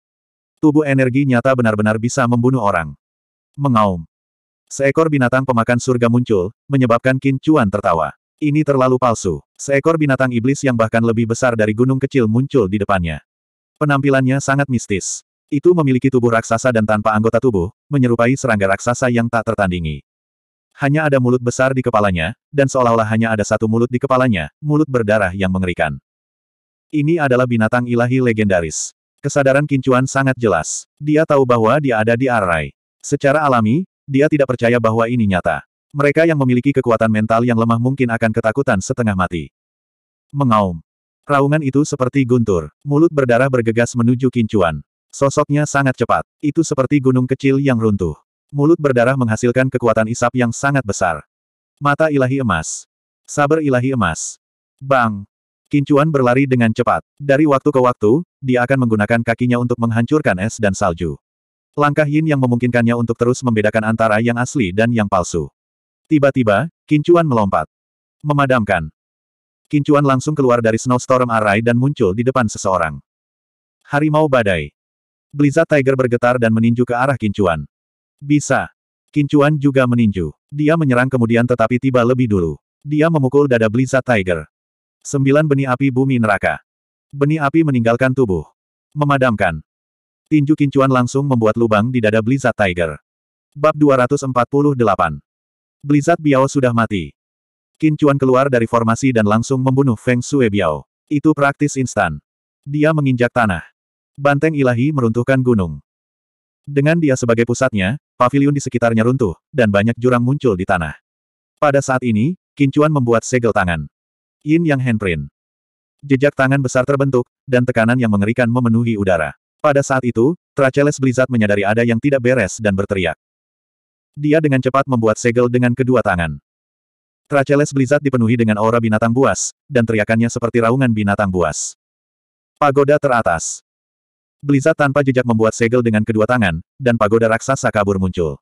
Tubuh energi nyata benar-benar bisa membunuh orang. Mengaum. Seekor binatang pemakan surga muncul, menyebabkan Kincuan tertawa. Ini terlalu palsu. Seekor binatang iblis yang bahkan lebih besar dari gunung kecil muncul di depannya. Penampilannya sangat mistis. Itu memiliki tubuh raksasa dan tanpa anggota tubuh, menyerupai serangga raksasa yang tak tertandingi. Hanya ada mulut besar di kepalanya, dan seolah-olah hanya ada satu mulut di kepalanya, mulut berdarah yang mengerikan. Ini adalah binatang ilahi legendaris. Kesadaran Kincuan sangat jelas. Dia tahu bahwa dia ada di Arai. Secara alami, dia tidak percaya bahwa ini nyata. Mereka yang memiliki kekuatan mental yang lemah mungkin akan ketakutan setengah mati. Mengaum. Raungan itu seperti guntur. Mulut berdarah bergegas menuju Kincuan. Sosoknya sangat cepat. Itu seperti gunung kecil yang runtuh. Mulut berdarah menghasilkan kekuatan isap yang sangat besar. Mata ilahi emas. sabar ilahi emas. Bang! Kincuan berlari dengan cepat. Dari waktu ke waktu, dia akan menggunakan kakinya untuk menghancurkan es dan salju. Langkah Yin yang memungkinkannya untuk terus membedakan antara yang asli dan yang palsu. Tiba-tiba, Kincuan melompat. Memadamkan. Kincuan langsung keluar dari Snowstorm Array dan muncul di depan seseorang. Harimau Badai. Blizzard Tiger bergetar dan meninju ke arah Kincuan. Bisa. Kincuan juga meninju. Dia menyerang kemudian tetapi tiba lebih dulu. Dia memukul dada Blizzard Tiger. Sembilan benih api bumi neraka. Benih api meninggalkan tubuh. Memadamkan. Tinju Kincuan langsung membuat lubang di dada Blizzard Tiger. Bab 248. Blizzard Biao sudah mati. Kincuan keluar dari formasi dan langsung membunuh Feng Shui Biao. Itu praktis instan. Dia menginjak tanah. Banteng ilahi meruntuhkan gunung. Dengan dia sebagai pusatnya, pavilion di sekitarnya runtuh, dan banyak jurang muncul di tanah. Pada saat ini, Kincuan membuat segel tangan. Yin yang handprint. Jejak tangan besar terbentuk, dan tekanan yang mengerikan memenuhi udara. Pada saat itu, Tracheles Blizzard menyadari ada yang tidak beres dan berteriak. Dia dengan cepat membuat segel dengan kedua tangan. Tracheles Blizzard dipenuhi dengan aura binatang buas, dan teriakannya seperti raungan binatang buas. Pagoda teratas. Beliza tanpa jejak membuat segel dengan kedua tangan, dan pagoda raksasa kabur muncul.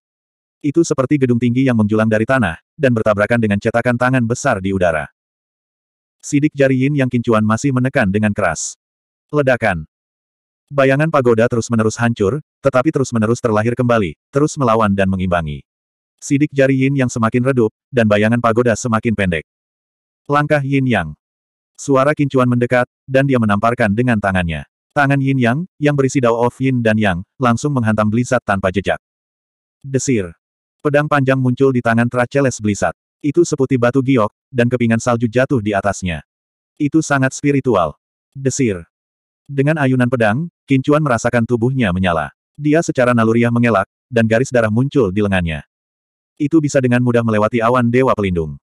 Itu seperti gedung tinggi yang menjulang dari tanah, dan bertabrakan dengan cetakan tangan besar di udara. Sidik jari Yin yang kincuan masih menekan dengan keras. Ledakan. Bayangan pagoda terus-menerus hancur, tetapi terus-menerus terlahir kembali, terus melawan dan mengimbangi. Sidik jari Yin yang semakin redup, dan bayangan pagoda semakin pendek. Langkah Yin Yang. Suara kincuan mendekat, dan dia menamparkan dengan tangannya. Tangan Yin Yang, yang berisi Dao of Yin dan Yang, langsung menghantam Blizzard tanpa jejak. Desir. Pedang panjang muncul di tangan Traceles Blizzard. Itu seputih batu giok, dan kepingan salju jatuh di atasnya. Itu sangat spiritual. Desir. Dengan ayunan pedang, Kincuan merasakan tubuhnya menyala. Dia secara naluriah mengelak, dan garis darah muncul di lengannya. Itu bisa dengan mudah melewati awan dewa pelindung.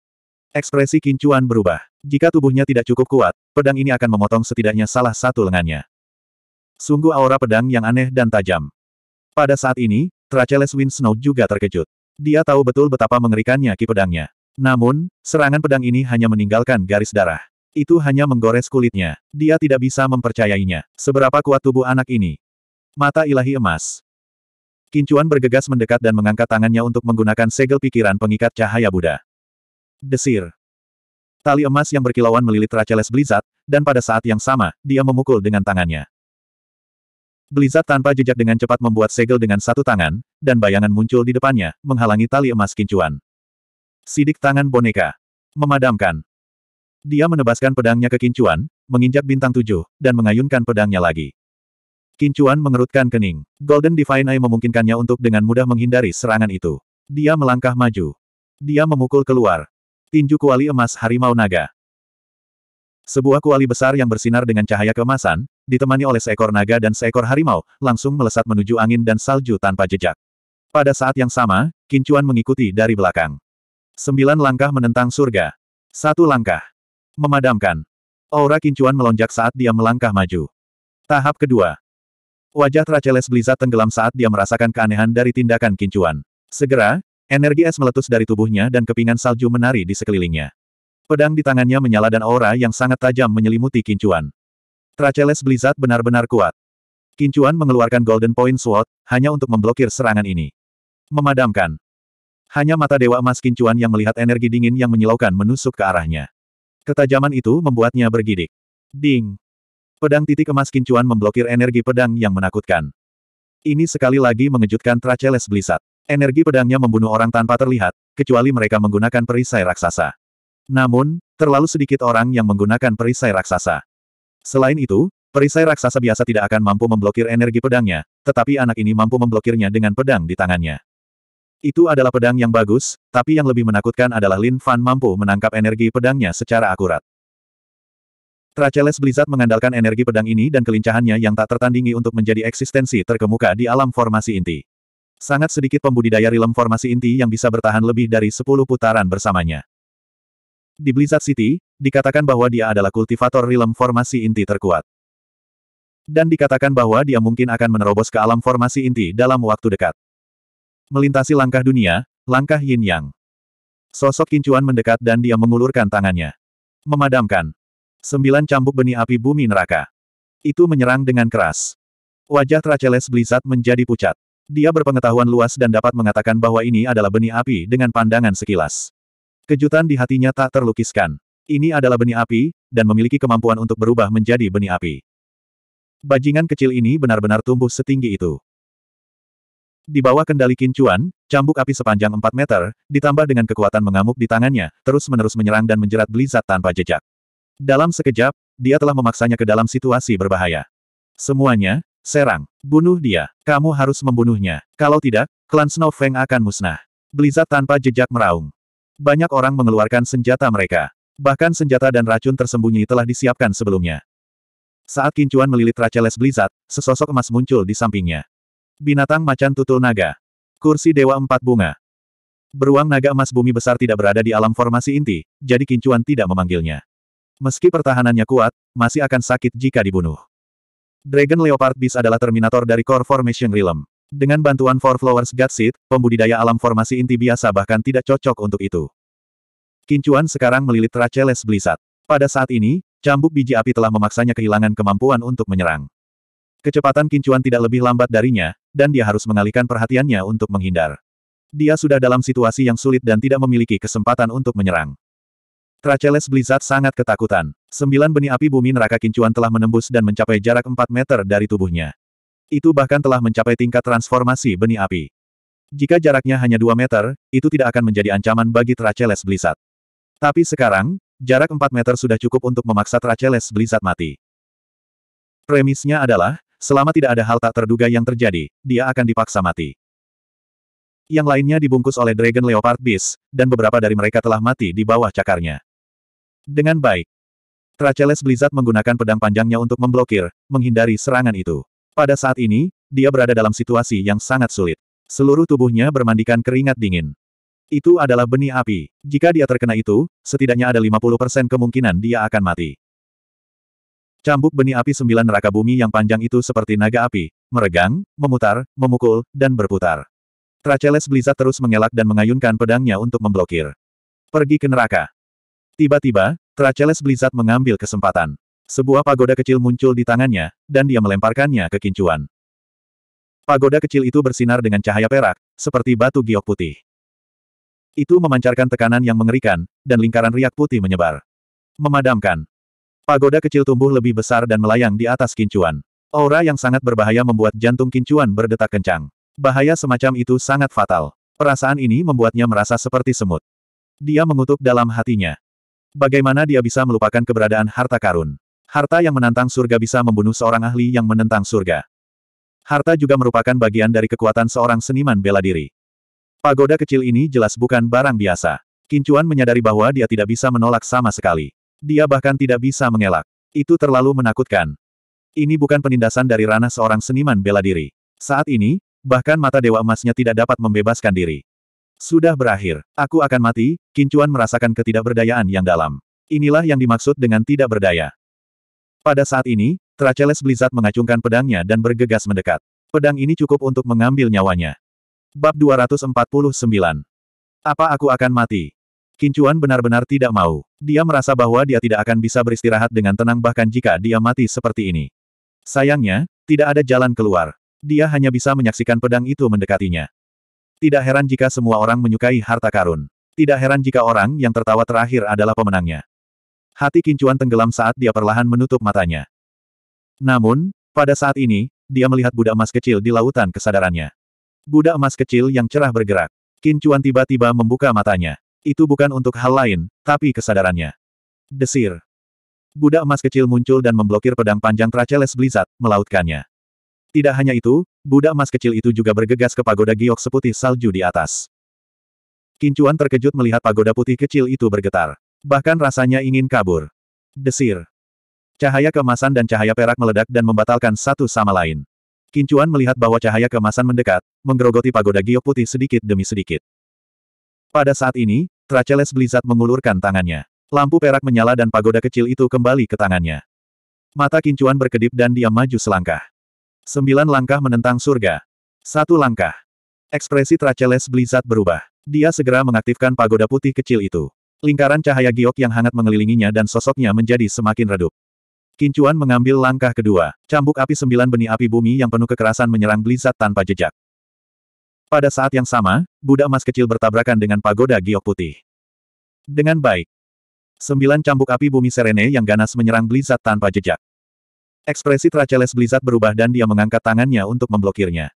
Ekspresi Kincuan berubah. Jika tubuhnya tidak cukup kuat, pedang ini akan memotong setidaknya salah satu lengannya. Sungguh aura pedang yang aneh dan tajam. Pada saat ini, Traceles Winsnow juga terkejut. Dia tahu betul betapa mengerikannya ki pedangnya. Namun, serangan pedang ini hanya meninggalkan garis darah. Itu hanya menggores kulitnya. Dia tidak bisa mempercayainya. Seberapa kuat tubuh anak ini? Mata ilahi emas. Kincuan bergegas mendekat dan mengangkat tangannya untuk menggunakan segel pikiran pengikat cahaya Buddha. Desir. Tali emas yang berkilauan melilit Racheles Blizzard, dan pada saat yang sama, dia memukul dengan tangannya. Blizzard tanpa jejak dengan cepat membuat segel dengan satu tangan, dan bayangan muncul di depannya, menghalangi tali emas kincuan. Sidik tangan boneka. Memadamkan. Dia menebaskan pedangnya ke kincuan, menginjak bintang tujuh, dan mengayunkan pedangnya lagi. Kincuan mengerutkan kening. Golden Divine Eye memungkinkannya untuk dengan mudah menghindari serangan itu. Dia melangkah maju. Dia memukul keluar. Tinju kuali emas harimau naga. Sebuah kuali besar yang bersinar dengan cahaya keemasan, ditemani oleh seekor naga dan seekor harimau, langsung melesat menuju angin dan salju tanpa jejak. Pada saat yang sama, Kincuan mengikuti dari belakang. Sembilan langkah menentang surga. Satu langkah. Memadamkan. Aura Kincuan melonjak saat dia melangkah maju. Tahap kedua. Wajah Traceles Blizzard tenggelam saat dia merasakan keanehan dari tindakan Kincuan. Segera, energi es meletus dari tubuhnya dan kepingan salju menari di sekelilingnya. Pedang di tangannya menyala dan aura yang sangat tajam menyelimuti Kincuan. Traceles Blizzard benar-benar kuat. Kincuan mengeluarkan Golden Point Sword, hanya untuk memblokir serangan ini. Memadamkan. Hanya mata Dewa Emas Kincuan yang melihat energi dingin yang menyilaukan menusuk ke arahnya. Ketajaman itu membuatnya bergidik. Ding. Pedang titik emas Kincuan memblokir energi pedang yang menakutkan. Ini sekali lagi mengejutkan Traceles Blizzard. Energi pedangnya membunuh orang tanpa terlihat, kecuali mereka menggunakan perisai raksasa. Namun, terlalu sedikit orang yang menggunakan perisai raksasa. Selain itu, perisai raksasa biasa tidak akan mampu memblokir energi pedangnya, tetapi anak ini mampu memblokirnya dengan pedang di tangannya. Itu adalah pedang yang bagus, tapi yang lebih menakutkan adalah Lin Fan mampu menangkap energi pedangnya secara akurat. Traceles Blizzard mengandalkan energi pedang ini dan kelincahannya yang tak tertandingi untuk menjadi eksistensi terkemuka di alam formasi inti. Sangat sedikit pembudidaya rilem formasi inti yang bisa bertahan lebih dari 10 putaran bersamanya. Di Blizzard City, dikatakan bahwa dia adalah kultivator rilem formasi inti terkuat. Dan dikatakan bahwa dia mungkin akan menerobos ke alam formasi inti dalam waktu dekat. Melintasi langkah dunia, langkah yin yang. Sosok kincuan mendekat dan dia mengulurkan tangannya. Memadamkan. Sembilan cambuk benih api bumi neraka. Itu menyerang dengan keras. Wajah Traceles Blizzard menjadi pucat. Dia berpengetahuan luas dan dapat mengatakan bahwa ini adalah benih api dengan pandangan sekilas. Kejutan di hatinya tak terlukiskan. Ini adalah benih api, dan memiliki kemampuan untuk berubah menjadi benih api. Bajingan kecil ini benar-benar tumbuh setinggi itu. Di bawah kendali kincuan, cambuk api sepanjang 4 meter, ditambah dengan kekuatan mengamuk di tangannya, terus-menerus menyerang dan menjerat Blizzard tanpa jejak. Dalam sekejap, dia telah memaksanya ke dalam situasi berbahaya. Semuanya, serang, bunuh dia, kamu harus membunuhnya. Kalau tidak, klan Snow Feng akan musnah. Blizzard tanpa jejak meraung. Banyak orang mengeluarkan senjata mereka. Bahkan senjata dan racun tersembunyi telah disiapkan sebelumnya. Saat kincuan melilit Raceles Blizzard, sesosok emas muncul di sampingnya. Binatang macan tutul naga. Kursi Dewa Empat Bunga. Beruang naga emas bumi besar tidak berada di alam formasi inti, jadi kincuan tidak memanggilnya. Meski pertahanannya kuat, masih akan sakit jika dibunuh. Dragon Leopard Beast adalah Terminator dari Core Formation Realm. Dengan bantuan Four Flowers Gut pembudidaya alam formasi inti biasa bahkan tidak cocok untuk itu. Kincuan sekarang melilit Racheles Blizzard. Pada saat ini, cambuk biji api telah memaksanya kehilangan kemampuan untuk menyerang. Kecepatan Kincuan tidak lebih lambat darinya, dan dia harus mengalihkan perhatiannya untuk menghindar. Dia sudah dalam situasi yang sulit dan tidak memiliki kesempatan untuk menyerang. Tracheles Blizzard sangat ketakutan. Sembilan benih api bumi neraka Kincuan telah menembus dan mencapai jarak 4 meter dari tubuhnya. Itu bahkan telah mencapai tingkat transformasi benih api. Jika jaraknya hanya 2 meter, itu tidak akan menjadi ancaman bagi Tracheles Blizzard. Tapi sekarang, jarak 4 meter sudah cukup untuk memaksa Traceles Blizzard mati. Premisnya adalah, selama tidak ada hal tak terduga yang terjadi, dia akan dipaksa mati. Yang lainnya dibungkus oleh Dragon Leopard Beast, dan beberapa dari mereka telah mati di bawah cakarnya. Dengan baik, Traceles Blizzard menggunakan pedang panjangnya untuk memblokir, menghindari serangan itu. Pada saat ini, dia berada dalam situasi yang sangat sulit. Seluruh tubuhnya bermandikan keringat dingin. Itu adalah benih api. Jika dia terkena itu, setidaknya ada 50% kemungkinan dia akan mati. Cambuk benih api sembilan neraka bumi yang panjang itu seperti naga api, meregang, memutar, memukul, dan berputar. Traceles Blizzard terus mengelak dan mengayunkan pedangnya untuk memblokir. Pergi ke neraka. Tiba-tiba, Traceles Blizzard mengambil kesempatan. Sebuah pagoda kecil muncul di tangannya, dan dia melemparkannya ke kincuan. Pagoda kecil itu bersinar dengan cahaya perak, seperti batu giok putih. Itu memancarkan tekanan yang mengerikan, dan lingkaran riak putih menyebar. Memadamkan. Pagoda kecil tumbuh lebih besar dan melayang di atas kincuan. Aura yang sangat berbahaya membuat jantung kincuan berdetak kencang. Bahaya semacam itu sangat fatal. Perasaan ini membuatnya merasa seperti semut. Dia mengutuk dalam hatinya. Bagaimana dia bisa melupakan keberadaan harta karun? Harta yang menantang surga bisa membunuh seorang ahli yang menentang surga. Harta juga merupakan bagian dari kekuatan seorang seniman bela diri. Pagoda kecil ini jelas bukan barang biasa. Kincuan menyadari bahwa dia tidak bisa menolak sama sekali. Dia bahkan tidak bisa mengelak. Itu terlalu menakutkan. Ini bukan penindasan dari ranah seorang seniman bela diri. Saat ini, bahkan mata dewa emasnya tidak dapat membebaskan diri. Sudah berakhir. Aku akan mati, Kincuan merasakan ketidakberdayaan yang dalam. Inilah yang dimaksud dengan tidak berdaya. Pada saat ini, Traceles Blizzard mengacungkan pedangnya dan bergegas mendekat. Pedang ini cukup untuk mengambil nyawanya. Bab 249. Apa aku akan mati? Kincuan benar-benar tidak mau. Dia merasa bahwa dia tidak akan bisa beristirahat dengan tenang bahkan jika dia mati seperti ini. Sayangnya, tidak ada jalan keluar. Dia hanya bisa menyaksikan pedang itu mendekatinya. Tidak heran jika semua orang menyukai harta karun. Tidak heran jika orang yang tertawa terakhir adalah pemenangnya. Hati Kincuan tenggelam saat dia perlahan menutup matanya. Namun, pada saat ini, dia melihat budak emas kecil di lautan kesadarannya. Budak emas kecil yang cerah bergerak. Qin Chuan tiba-tiba membuka matanya. Itu bukan untuk hal lain, tapi kesadarannya. Desir. Budak emas kecil muncul dan memblokir pedang panjang Traceles Blizzard, melautkannya. Tidak hanya itu, budak emas kecil itu juga bergegas ke pagoda giok seputih salju di atas. Kincuan terkejut melihat pagoda putih kecil itu bergetar. Bahkan rasanya ingin kabur. Desir. Cahaya kemasan dan cahaya perak meledak dan membatalkan satu sama lain. Kincuan melihat bahwa cahaya kemasan mendekat, menggerogoti pagoda giok putih sedikit demi sedikit. Pada saat ini, Traceles Blizzard mengulurkan tangannya. Lampu perak menyala dan pagoda kecil itu kembali ke tangannya. Mata Kincuan berkedip dan dia maju selangkah. Sembilan langkah menentang surga. Satu langkah. Ekspresi Traceles Blizzard berubah. Dia segera mengaktifkan pagoda putih kecil itu. Lingkaran cahaya giok yang hangat mengelilinginya dan sosoknya menjadi semakin redup. Kincuan mengambil langkah kedua. Cambuk api sembilan benih api bumi yang penuh kekerasan menyerang Blizzard tanpa jejak. Pada saat yang sama, Buddha emas kecil bertabrakan dengan pagoda giok putih. Dengan baik. Sembilan cambuk api bumi Serene yang ganas menyerang Blizzard tanpa jejak. Ekspresi Traceles Blizzard berubah dan dia mengangkat tangannya untuk memblokirnya.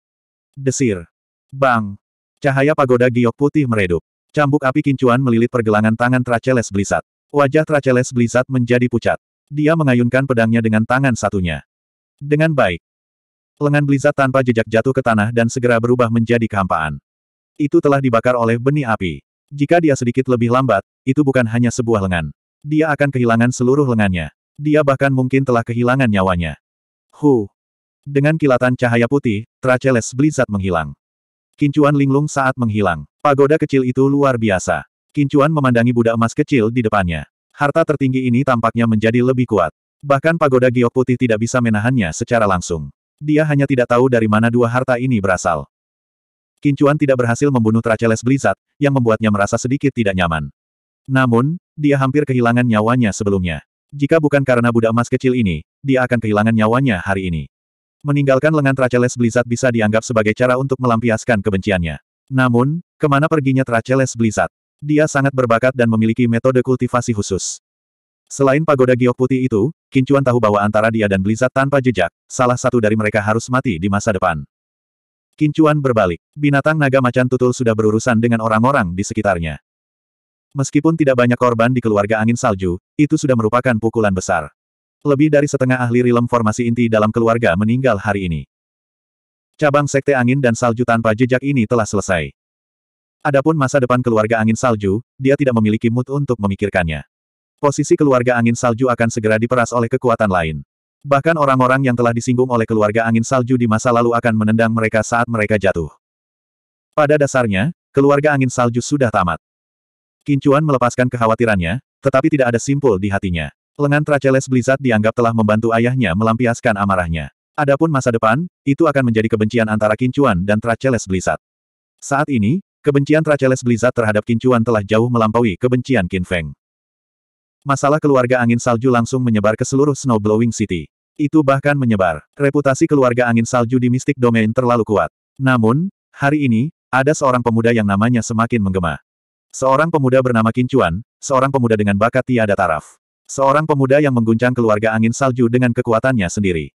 Desir. Bang. Cahaya pagoda giok putih meredup. Cambuk api kincuan melilit pergelangan tangan Traceles Blizzard. Wajah Traceles Blizzard menjadi pucat. Dia mengayunkan pedangnya dengan tangan satunya. Dengan baik. Lengan Blizzard tanpa jejak jatuh ke tanah dan segera berubah menjadi kehampaan. Itu telah dibakar oleh benih api. Jika dia sedikit lebih lambat, itu bukan hanya sebuah lengan. Dia akan kehilangan seluruh lengannya. Dia bahkan mungkin telah kehilangan nyawanya. Hu. Dengan kilatan cahaya putih, Traceles Blizzard menghilang. Kincuan linglung saat menghilang. Pagoda kecil itu luar biasa. Kincuan memandangi Buddha emas kecil di depannya. Harta tertinggi ini tampaknya menjadi lebih kuat. Bahkan pagoda giok putih tidak bisa menahannya secara langsung. Dia hanya tidak tahu dari mana dua harta ini berasal. Kincuan tidak berhasil membunuh Traceles Blizzard, yang membuatnya merasa sedikit tidak nyaman. Namun, dia hampir kehilangan nyawanya sebelumnya. Jika bukan karena budak emas kecil ini, dia akan kehilangan nyawanya hari ini. Meninggalkan lengan Traceles Blizzard bisa dianggap sebagai cara untuk melampiaskan kebenciannya. Namun, kemana perginya Traceles Blizzard? Dia sangat berbakat dan memiliki metode kultivasi khusus. Selain pagoda giok putih itu, Kincuan tahu bahwa antara dia dan Blizzard tanpa jejak, salah satu dari mereka harus mati di masa depan. Kincuan berbalik. Binatang naga macan tutul sudah berurusan dengan orang-orang di sekitarnya. Meskipun tidak banyak korban di keluarga angin salju, itu sudah merupakan pukulan besar. Lebih dari setengah ahli rilem formasi inti dalam keluarga meninggal hari ini. Cabang Sekte Angin dan Salju tanpa jejak ini telah selesai. Adapun masa depan keluarga angin salju, dia tidak memiliki mood untuk memikirkannya. Posisi keluarga angin salju akan segera diperas oleh kekuatan lain. Bahkan orang-orang yang telah disinggung oleh keluarga angin salju di masa lalu akan menendang mereka saat mereka jatuh. Pada dasarnya, keluarga angin salju sudah tamat. Kincuan melepaskan kekhawatirannya, tetapi tidak ada simpul di hatinya. Lengan Traceles Blizzard dianggap telah membantu ayahnya melampiaskan amarahnya. Adapun masa depan, itu akan menjadi kebencian antara Kincuan dan Traceles Blizzard. Saat ini, Kebencian Traceles Blizzard terhadap Kincuan telah jauh melampaui kebencian Qin Feng. Masalah keluarga angin salju langsung menyebar ke seluruh Snowblowing City. Itu bahkan menyebar. Reputasi keluarga angin salju di Mystic Domain terlalu kuat. Namun, hari ini, ada seorang pemuda yang namanya semakin menggema. Seorang pemuda bernama Kincuan, seorang pemuda dengan bakat tiada taraf. Seorang pemuda yang mengguncang keluarga angin salju dengan kekuatannya sendiri.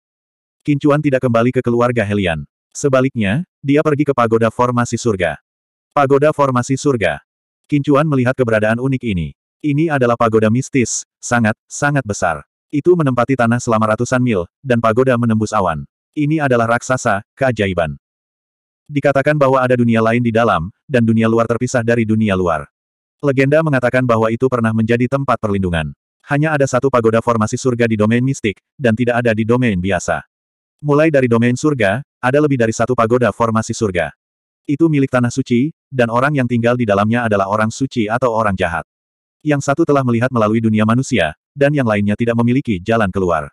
Kincuan tidak kembali ke keluarga Helian. Sebaliknya, dia pergi ke pagoda formasi surga. Pagoda Formasi Surga. Kincuan melihat keberadaan unik ini. Ini adalah pagoda mistis, sangat, sangat besar. Itu menempati tanah selama ratusan mil, dan pagoda menembus awan. Ini adalah raksasa, keajaiban. Dikatakan bahwa ada dunia lain di dalam, dan dunia luar terpisah dari dunia luar. Legenda mengatakan bahwa itu pernah menjadi tempat perlindungan. Hanya ada satu pagoda formasi surga di domain mistik, dan tidak ada di domain biasa. Mulai dari domain surga, ada lebih dari satu pagoda formasi surga. Itu milik Tanah Suci, dan orang yang tinggal di dalamnya adalah orang suci atau orang jahat. Yang satu telah melihat melalui dunia manusia, dan yang lainnya tidak memiliki jalan keluar.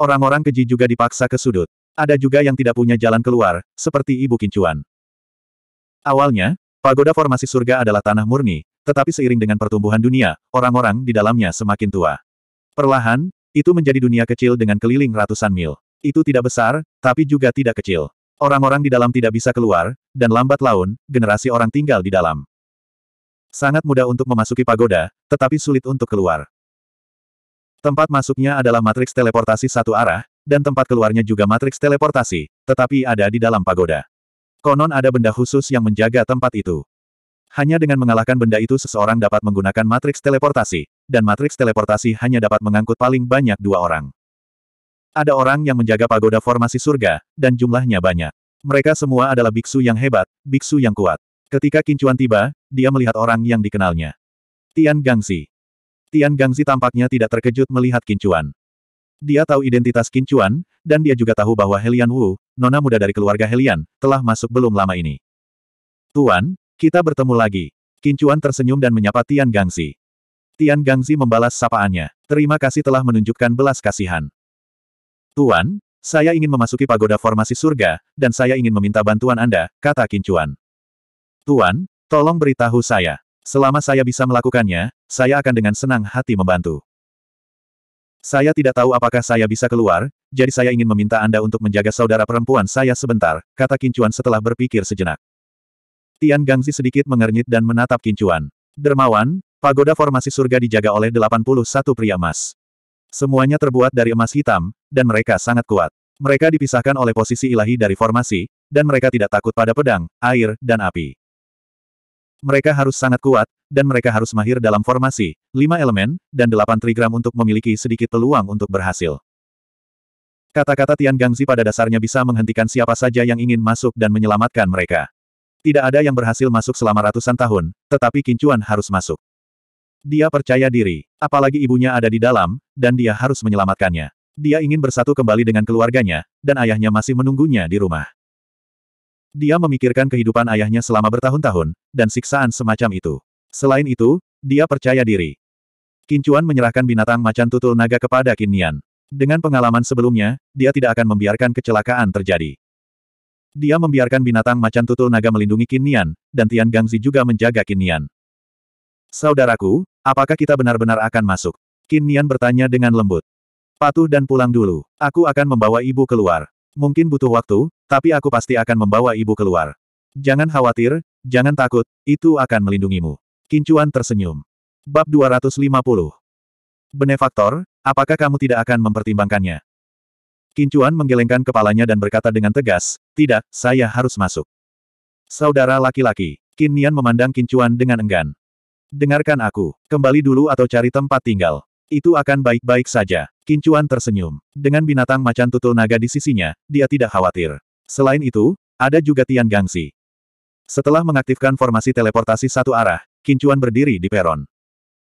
Orang-orang keji juga dipaksa ke sudut. Ada juga yang tidak punya jalan keluar, seperti Ibu Kincuan. Awalnya, pagoda formasi surga adalah tanah murni, tetapi seiring dengan pertumbuhan dunia, orang-orang di dalamnya semakin tua. Perlahan, itu menjadi dunia kecil dengan keliling ratusan mil. Itu tidak besar, tapi juga tidak kecil. Orang-orang di dalam tidak bisa keluar, dan lambat laun, generasi orang tinggal di dalam. Sangat mudah untuk memasuki pagoda, tetapi sulit untuk keluar. Tempat masuknya adalah matriks teleportasi satu arah, dan tempat keluarnya juga matriks teleportasi, tetapi ada di dalam pagoda. Konon ada benda khusus yang menjaga tempat itu. Hanya dengan mengalahkan benda itu seseorang dapat menggunakan matriks teleportasi, dan matriks teleportasi hanya dapat mengangkut paling banyak dua orang. Ada orang yang menjaga pagoda formasi surga, dan jumlahnya banyak. Mereka semua adalah biksu yang hebat, biksu yang kuat. Ketika Kincuan tiba, dia melihat orang yang dikenalnya. Tian Gangzi. Tian Gangzi tampaknya tidak terkejut melihat Kincuan. Dia tahu identitas Kincuan, dan dia juga tahu bahwa Helian Wu, nona muda dari keluarga Helian, telah masuk belum lama ini. Tuan, kita bertemu lagi. Kincuan tersenyum dan menyapa Tian Gangzi. Tian Gangzi membalas sapaannya. Terima kasih telah menunjukkan belas kasihan. Tuan, saya ingin memasuki pagoda formasi surga, dan saya ingin meminta bantuan Anda, kata Kincuan. Tuan, tolong beritahu saya. Selama saya bisa melakukannya, saya akan dengan senang hati membantu. Saya tidak tahu apakah saya bisa keluar, jadi saya ingin meminta Anda untuk menjaga saudara perempuan saya sebentar, kata Kincuan setelah berpikir sejenak. Tian Gangzi sedikit mengernyit dan menatap Kincuan. Dermawan, pagoda formasi surga dijaga oleh 81 pria emas. Semuanya terbuat dari emas hitam, dan mereka sangat kuat. Mereka dipisahkan oleh posisi ilahi dari formasi, dan mereka tidak takut pada pedang, air, dan api. Mereka harus sangat kuat, dan mereka harus mahir dalam formasi, lima elemen, dan delapan trigram untuk memiliki sedikit peluang untuk berhasil. Kata-kata Tian Gangzi pada dasarnya bisa menghentikan siapa saja yang ingin masuk dan menyelamatkan mereka. Tidak ada yang berhasil masuk selama ratusan tahun, tetapi Kincuan harus masuk. Dia percaya diri, apalagi ibunya ada di dalam, dan dia harus menyelamatkannya. Dia ingin bersatu kembali dengan keluarganya, dan ayahnya masih menunggunya di rumah. Dia memikirkan kehidupan ayahnya selama bertahun-tahun, dan siksaan semacam itu. Selain itu, dia percaya diri. Kincuan menyerahkan binatang macan tutul naga kepada Kinian. Dengan pengalaman sebelumnya, dia tidak akan membiarkan kecelakaan terjadi. Dia membiarkan binatang macan tutul naga melindungi Kinian, dan Tian Gangzi juga menjaga Kinian. Saudaraku, Apakah kita benar-benar akan masuk? Qin Nian bertanya dengan lembut. Patuh dan pulang dulu. Aku akan membawa ibu keluar. Mungkin butuh waktu, tapi aku pasti akan membawa ibu keluar. Jangan khawatir, jangan takut, itu akan melindungimu. Kincuan tersenyum. Bab 250. Benefaktor, apakah kamu tidak akan mempertimbangkannya? Kincuan menggelengkan kepalanya dan berkata dengan tegas, tidak, saya harus masuk. Saudara laki-laki, Qin memandang Kincuan dengan enggan. Dengarkan aku. Kembali dulu atau cari tempat tinggal. Itu akan baik-baik saja. Kincuan tersenyum. Dengan binatang macan tutul naga di sisinya, dia tidak khawatir. Selain itu, ada juga Tian Gangsi. Setelah mengaktifkan formasi teleportasi satu arah, Kincuan berdiri di peron.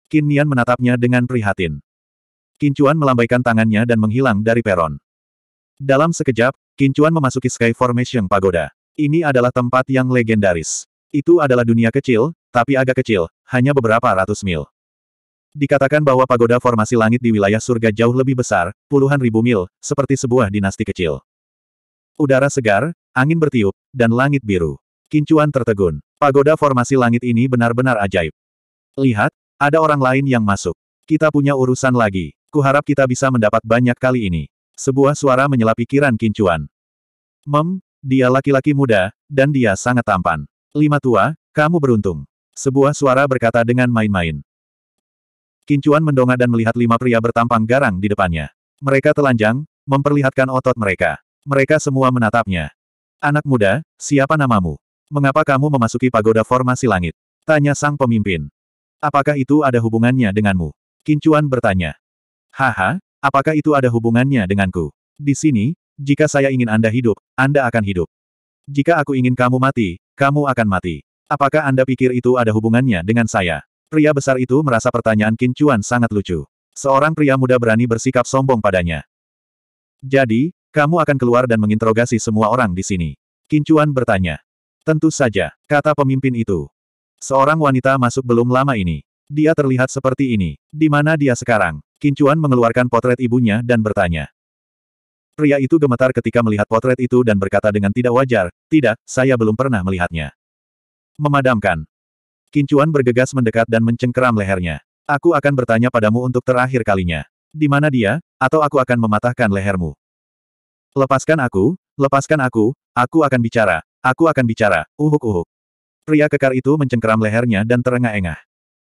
Qin Nian menatapnya dengan prihatin. Kincuan melambaikan tangannya dan menghilang dari peron. Dalam sekejap, Kincuan memasuki Sky Formation Pagoda. Ini adalah tempat yang legendaris. Itu adalah dunia kecil, tapi agak kecil, hanya beberapa ratus mil. Dikatakan bahwa pagoda formasi langit di wilayah surga jauh lebih besar, puluhan ribu mil, seperti sebuah dinasti kecil. Udara segar, angin bertiup, dan langit biru. Kincuan tertegun. Pagoda formasi langit ini benar-benar ajaib. Lihat, ada orang lain yang masuk. Kita punya urusan lagi. Kuharap kita bisa mendapat banyak kali ini. Sebuah suara menyela pikiran Kincuan. Mem, dia laki-laki muda, dan dia sangat tampan. Lima tua, kamu beruntung. Sebuah suara berkata dengan main-main. Kincuan mendongak dan melihat lima pria bertampang garang di depannya. Mereka telanjang, memperlihatkan otot mereka. Mereka semua menatapnya. Anak muda, siapa namamu? Mengapa kamu memasuki pagoda formasi langit? Tanya sang pemimpin. Apakah itu ada hubungannya denganmu? Kincuan bertanya. Haha, apakah itu ada hubungannya denganku? Di sini, jika saya ingin Anda hidup, Anda akan hidup. Jika aku ingin kamu mati, kamu akan mati. Apakah Anda pikir itu ada hubungannya dengan saya? Pria besar itu merasa pertanyaan Qin Chuan sangat lucu. Seorang pria muda berani bersikap sombong padanya. Jadi, kamu akan keluar dan menginterogasi semua orang di sini. Qin Chuan bertanya. Tentu saja, kata pemimpin itu. Seorang wanita masuk belum lama ini. Dia terlihat seperti ini. Di mana dia sekarang? Qin Chuan mengeluarkan potret ibunya dan bertanya. Pria itu gemetar ketika melihat potret itu dan berkata dengan tidak wajar, tidak, saya belum pernah melihatnya. Memadamkan. Kincuan bergegas mendekat dan mencengkeram lehernya. Aku akan bertanya padamu untuk terakhir kalinya. Di mana dia, atau aku akan mematahkan lehermu. Lepaskan aku, lepaskan aku, aku akan bicara, aku akan bicara, uhuk-uhuk. Pria kekar itu mencengkeram lehernya dan terengah-engah.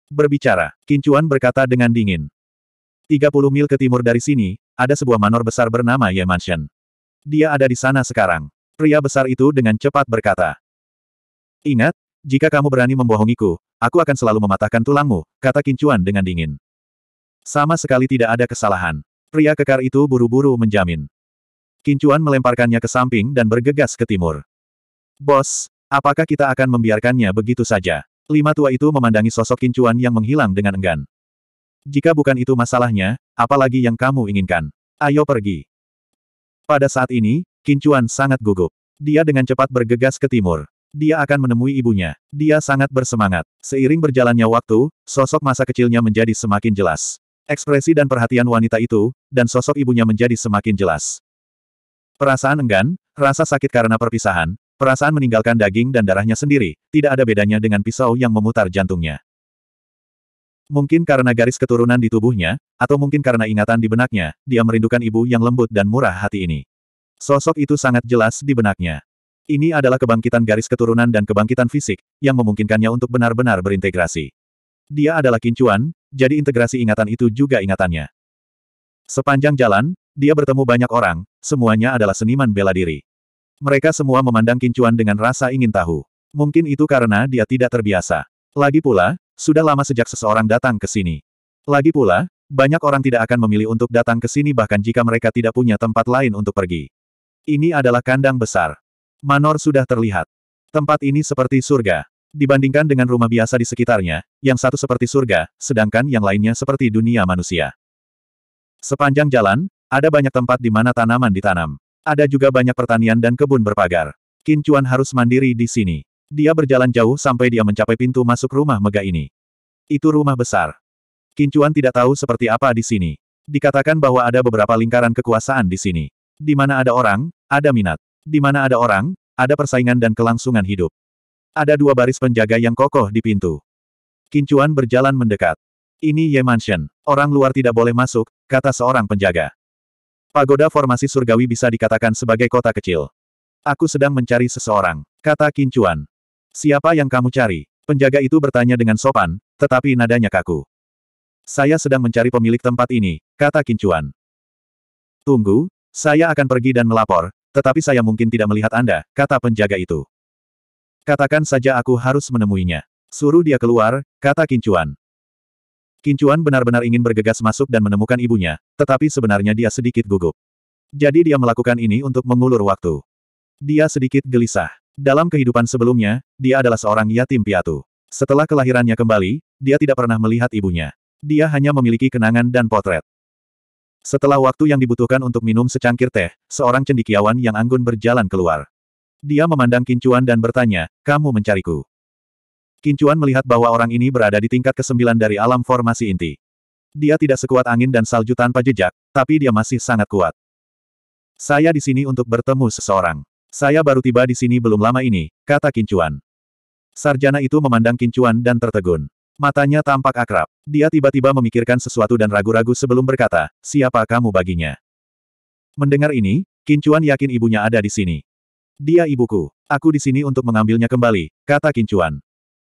Berbicara, Kincuan berkata dengan dingin. 30 mil ke timur dari sini, ada sebuah manor besar bernama Ye Mansion. Dia ada di sana sekarang. Pria besar itu dengan cepat berkata. Ingat, jika kamu berani membohongiku, aku akan selalu mematahkan tulangmu, kata Kincuan dengan dingin. Sama sekali tidak ada kesalahan. Pria kekar itu buru-buru menjamin. Kincuan melemparkannya ke samping dan bergegas ke timur. Bos, apakah kita akan membiarkannya begitu saja? Lima tua itu memandangi sosok Kincuan yang menghilang dengan enggan. Jika bukan itu masalahnya, apalagi yang kamu inginkan? Ayo pergi. Pada saat ini, Kincuan sangat gugup. Dia dengan cepat bergegas ke timur. Dia akan menemui ibunya. Dia sangat bersemangat. Seiring berjalannya waktu, sosok masa kecilnya menjadi semakin jelas. Ekspresi dan perhatian wanita itu, dan sosok ibunya menjadi semakin jelas. Perasaan enggan, rasa sakit karena perpisahan, perasaan meninggalkan daging dan darahnya sendiri, tidak ada bedanya dengan pisau yang memutar jantungnya. Mungkin karena garis keturunan di tubuhnya, atau mungkin karena ingatan di benaknya, dia merindukan ibu yang lembut dan murah hati ini. Sosok itu sangat jelas di benaknya. Ini adalah kebangkitan garis keturunan dan kebangkitan fisik, yang memungkinkannya untuk benar-benar berintegrasi. Dia adalah kincuan, jadi integrasi ingatan itu juga ingatannya. Sepanjang jalan, dia bertemu banyak orang, semuanya adalah seniman bela diri. Mereka semua memandang kincuan dengan rasa ingin tahu. Mungkin itu karena dia tidak terbiasa. Lagi pula, sudah lama sejak seseorang datang ke sini. Lagi pula, banyak orang tidak akan memilih untuk datang ke sini bahkan jika mereka tidak punya tempat lain untuk pergi. Ini adalah kandang besar. Manor sudah terlihat. Tempat ini seperti surga. Dibandingkan dengan rumah biasa di sekitarnya, yang satu seperti surga, sedangkan yang lainnya seperti dunia manusia. Sepanjang jalan, ada banyak tempat di mana tanaman ditanam. Ada juga banyak pertanian dan kebun berpagar. Kincuan harus mandiri di sini. Dia berjalan jauh sampai dia mencapai pintu masuk rumah megah ini. Itu rumah besar. Kincuan tidak tahu seperti apa di sini. Dikatakan bahwa ada beberapa lingkaran kekuasaan di sini. Di mana ada orang, ada minat. Di mana ada orang, ada persaingan dan kelangsungan hidup. Ada dua baris penjaga yang kokoh di pintu. Kincuan berjalan mendekat. Ini Ye Mansion. Orang luar tidak boleh masuk, kata seorang penjaga. Pagoda formasi surgawi bisa dikatakan sebagai kota kecil. Aku sedang mencari seseorang, kata Kincuan. Siapa yang kamu cari? Penjaga itu bertanya dengan sopan, tetapi nadanya kaku. Saya sedang mencari pemilik tempat ini, kata Kincuan. Tunggu, saya akan pergi dan melapor, tetapi saya mungkin tidak melihat Anda, kata penjaga itu. Katakan saja aku harus menemuinya. Suruh dia keluar, kata Kincuan. Kincuan benar-benar ingin bergegas masuk dan menemukan ibunya, tetapi sebenarnya dia sedikit gugup. Jadi dia melakukan ini untuk mengulur waktu. Dia sedikit gelisah. Dalam kehidupan sebelumnya, dia adalah seorang yatim piatu. Setelah kelahirannya kembali, dia tidak pernah melihat ibunya. Dia hanya memiliki kenangan dan potret. Setelah waktu yang dibutuhkan untuk minum secangkir teh, seorang cendikiawan yang anggun berjalan keluar. Dia memandang Kincuan dan bertanya, kamu mencariku. Kincuan melihat bahwa orang ini berada di tingkat kesembilan dari alam formasi inti. Dia tidak sekuat angin dan salju tanpa jejak, tapi dia masih sangat kuat. Saya di sini untuk bertemu seseorang. Saya baru tiba di sini belum lama ini, kata Kincuan. Sarjana itu memandang Kincuan dan tertegun. Matanya tampak akrab. Dia tiba-tiba memikirkan sesuatu dan ragu-ragu sebelum berkata, siapa kamu baginya? Mendengar ini, Kincuan yakin ibunya ada di sini. Dia ibuku. Aku di sini untuk mengambilnya kembali, kata Kincuan.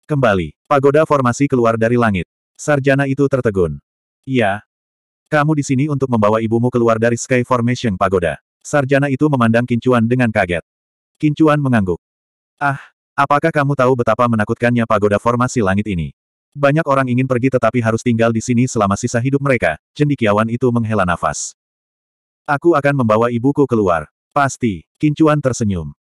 Kembali, pagoda formasi keluar dari langit. Sarjana itu tertegun. Iya. Kamu di sini untuk membawa ibumu keluar dari Sky Formation Pagoda. Sarjana itu memandang Kincuan dengan kaget. Kincuan mengangguk. Ah, apakah kamu tahu betapa menakutkannya pagoda formasi langit ini? Banyak orang ingin pergi tetapi harus tinggal di sini selama sisa hidup mereka, cendikiawan itu menghela nafas. Aku akan membawa ibuku keluar. Pasti, Kincuan tersenyum.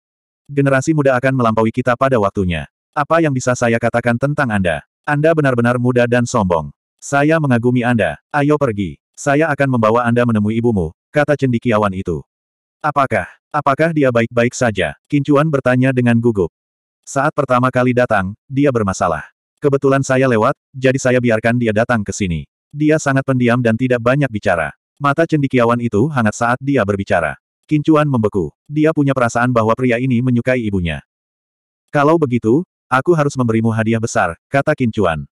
Generasi muda akan melampaui kita pada waktunya. Apa yang bisa saya katakan tentang Anda? Anda benar-benar muda dan sombong. Saya mengagumi Anda, ayo pergi. Saya akan membawa Anda menemui ibumu, kata cendikiawan itu. Apakah, apakah dia baik-baik saja? Kincuan bertanya dengan gugup. Saat pertama kali datang, dia bermasalah. Kebetulan saya lewat, jadi saya biarkan dia datang ke sini. Dia sangat pendiam dan tidak banyak bicara. Mata cendikiawan itu hangat saat dia berbicara. Kincuan membeku. Dia punya perasaan bahwa pria ini menyukai ibunya. Kalau begitu, aku harus memberimu hadiah besar, kata Kincuan.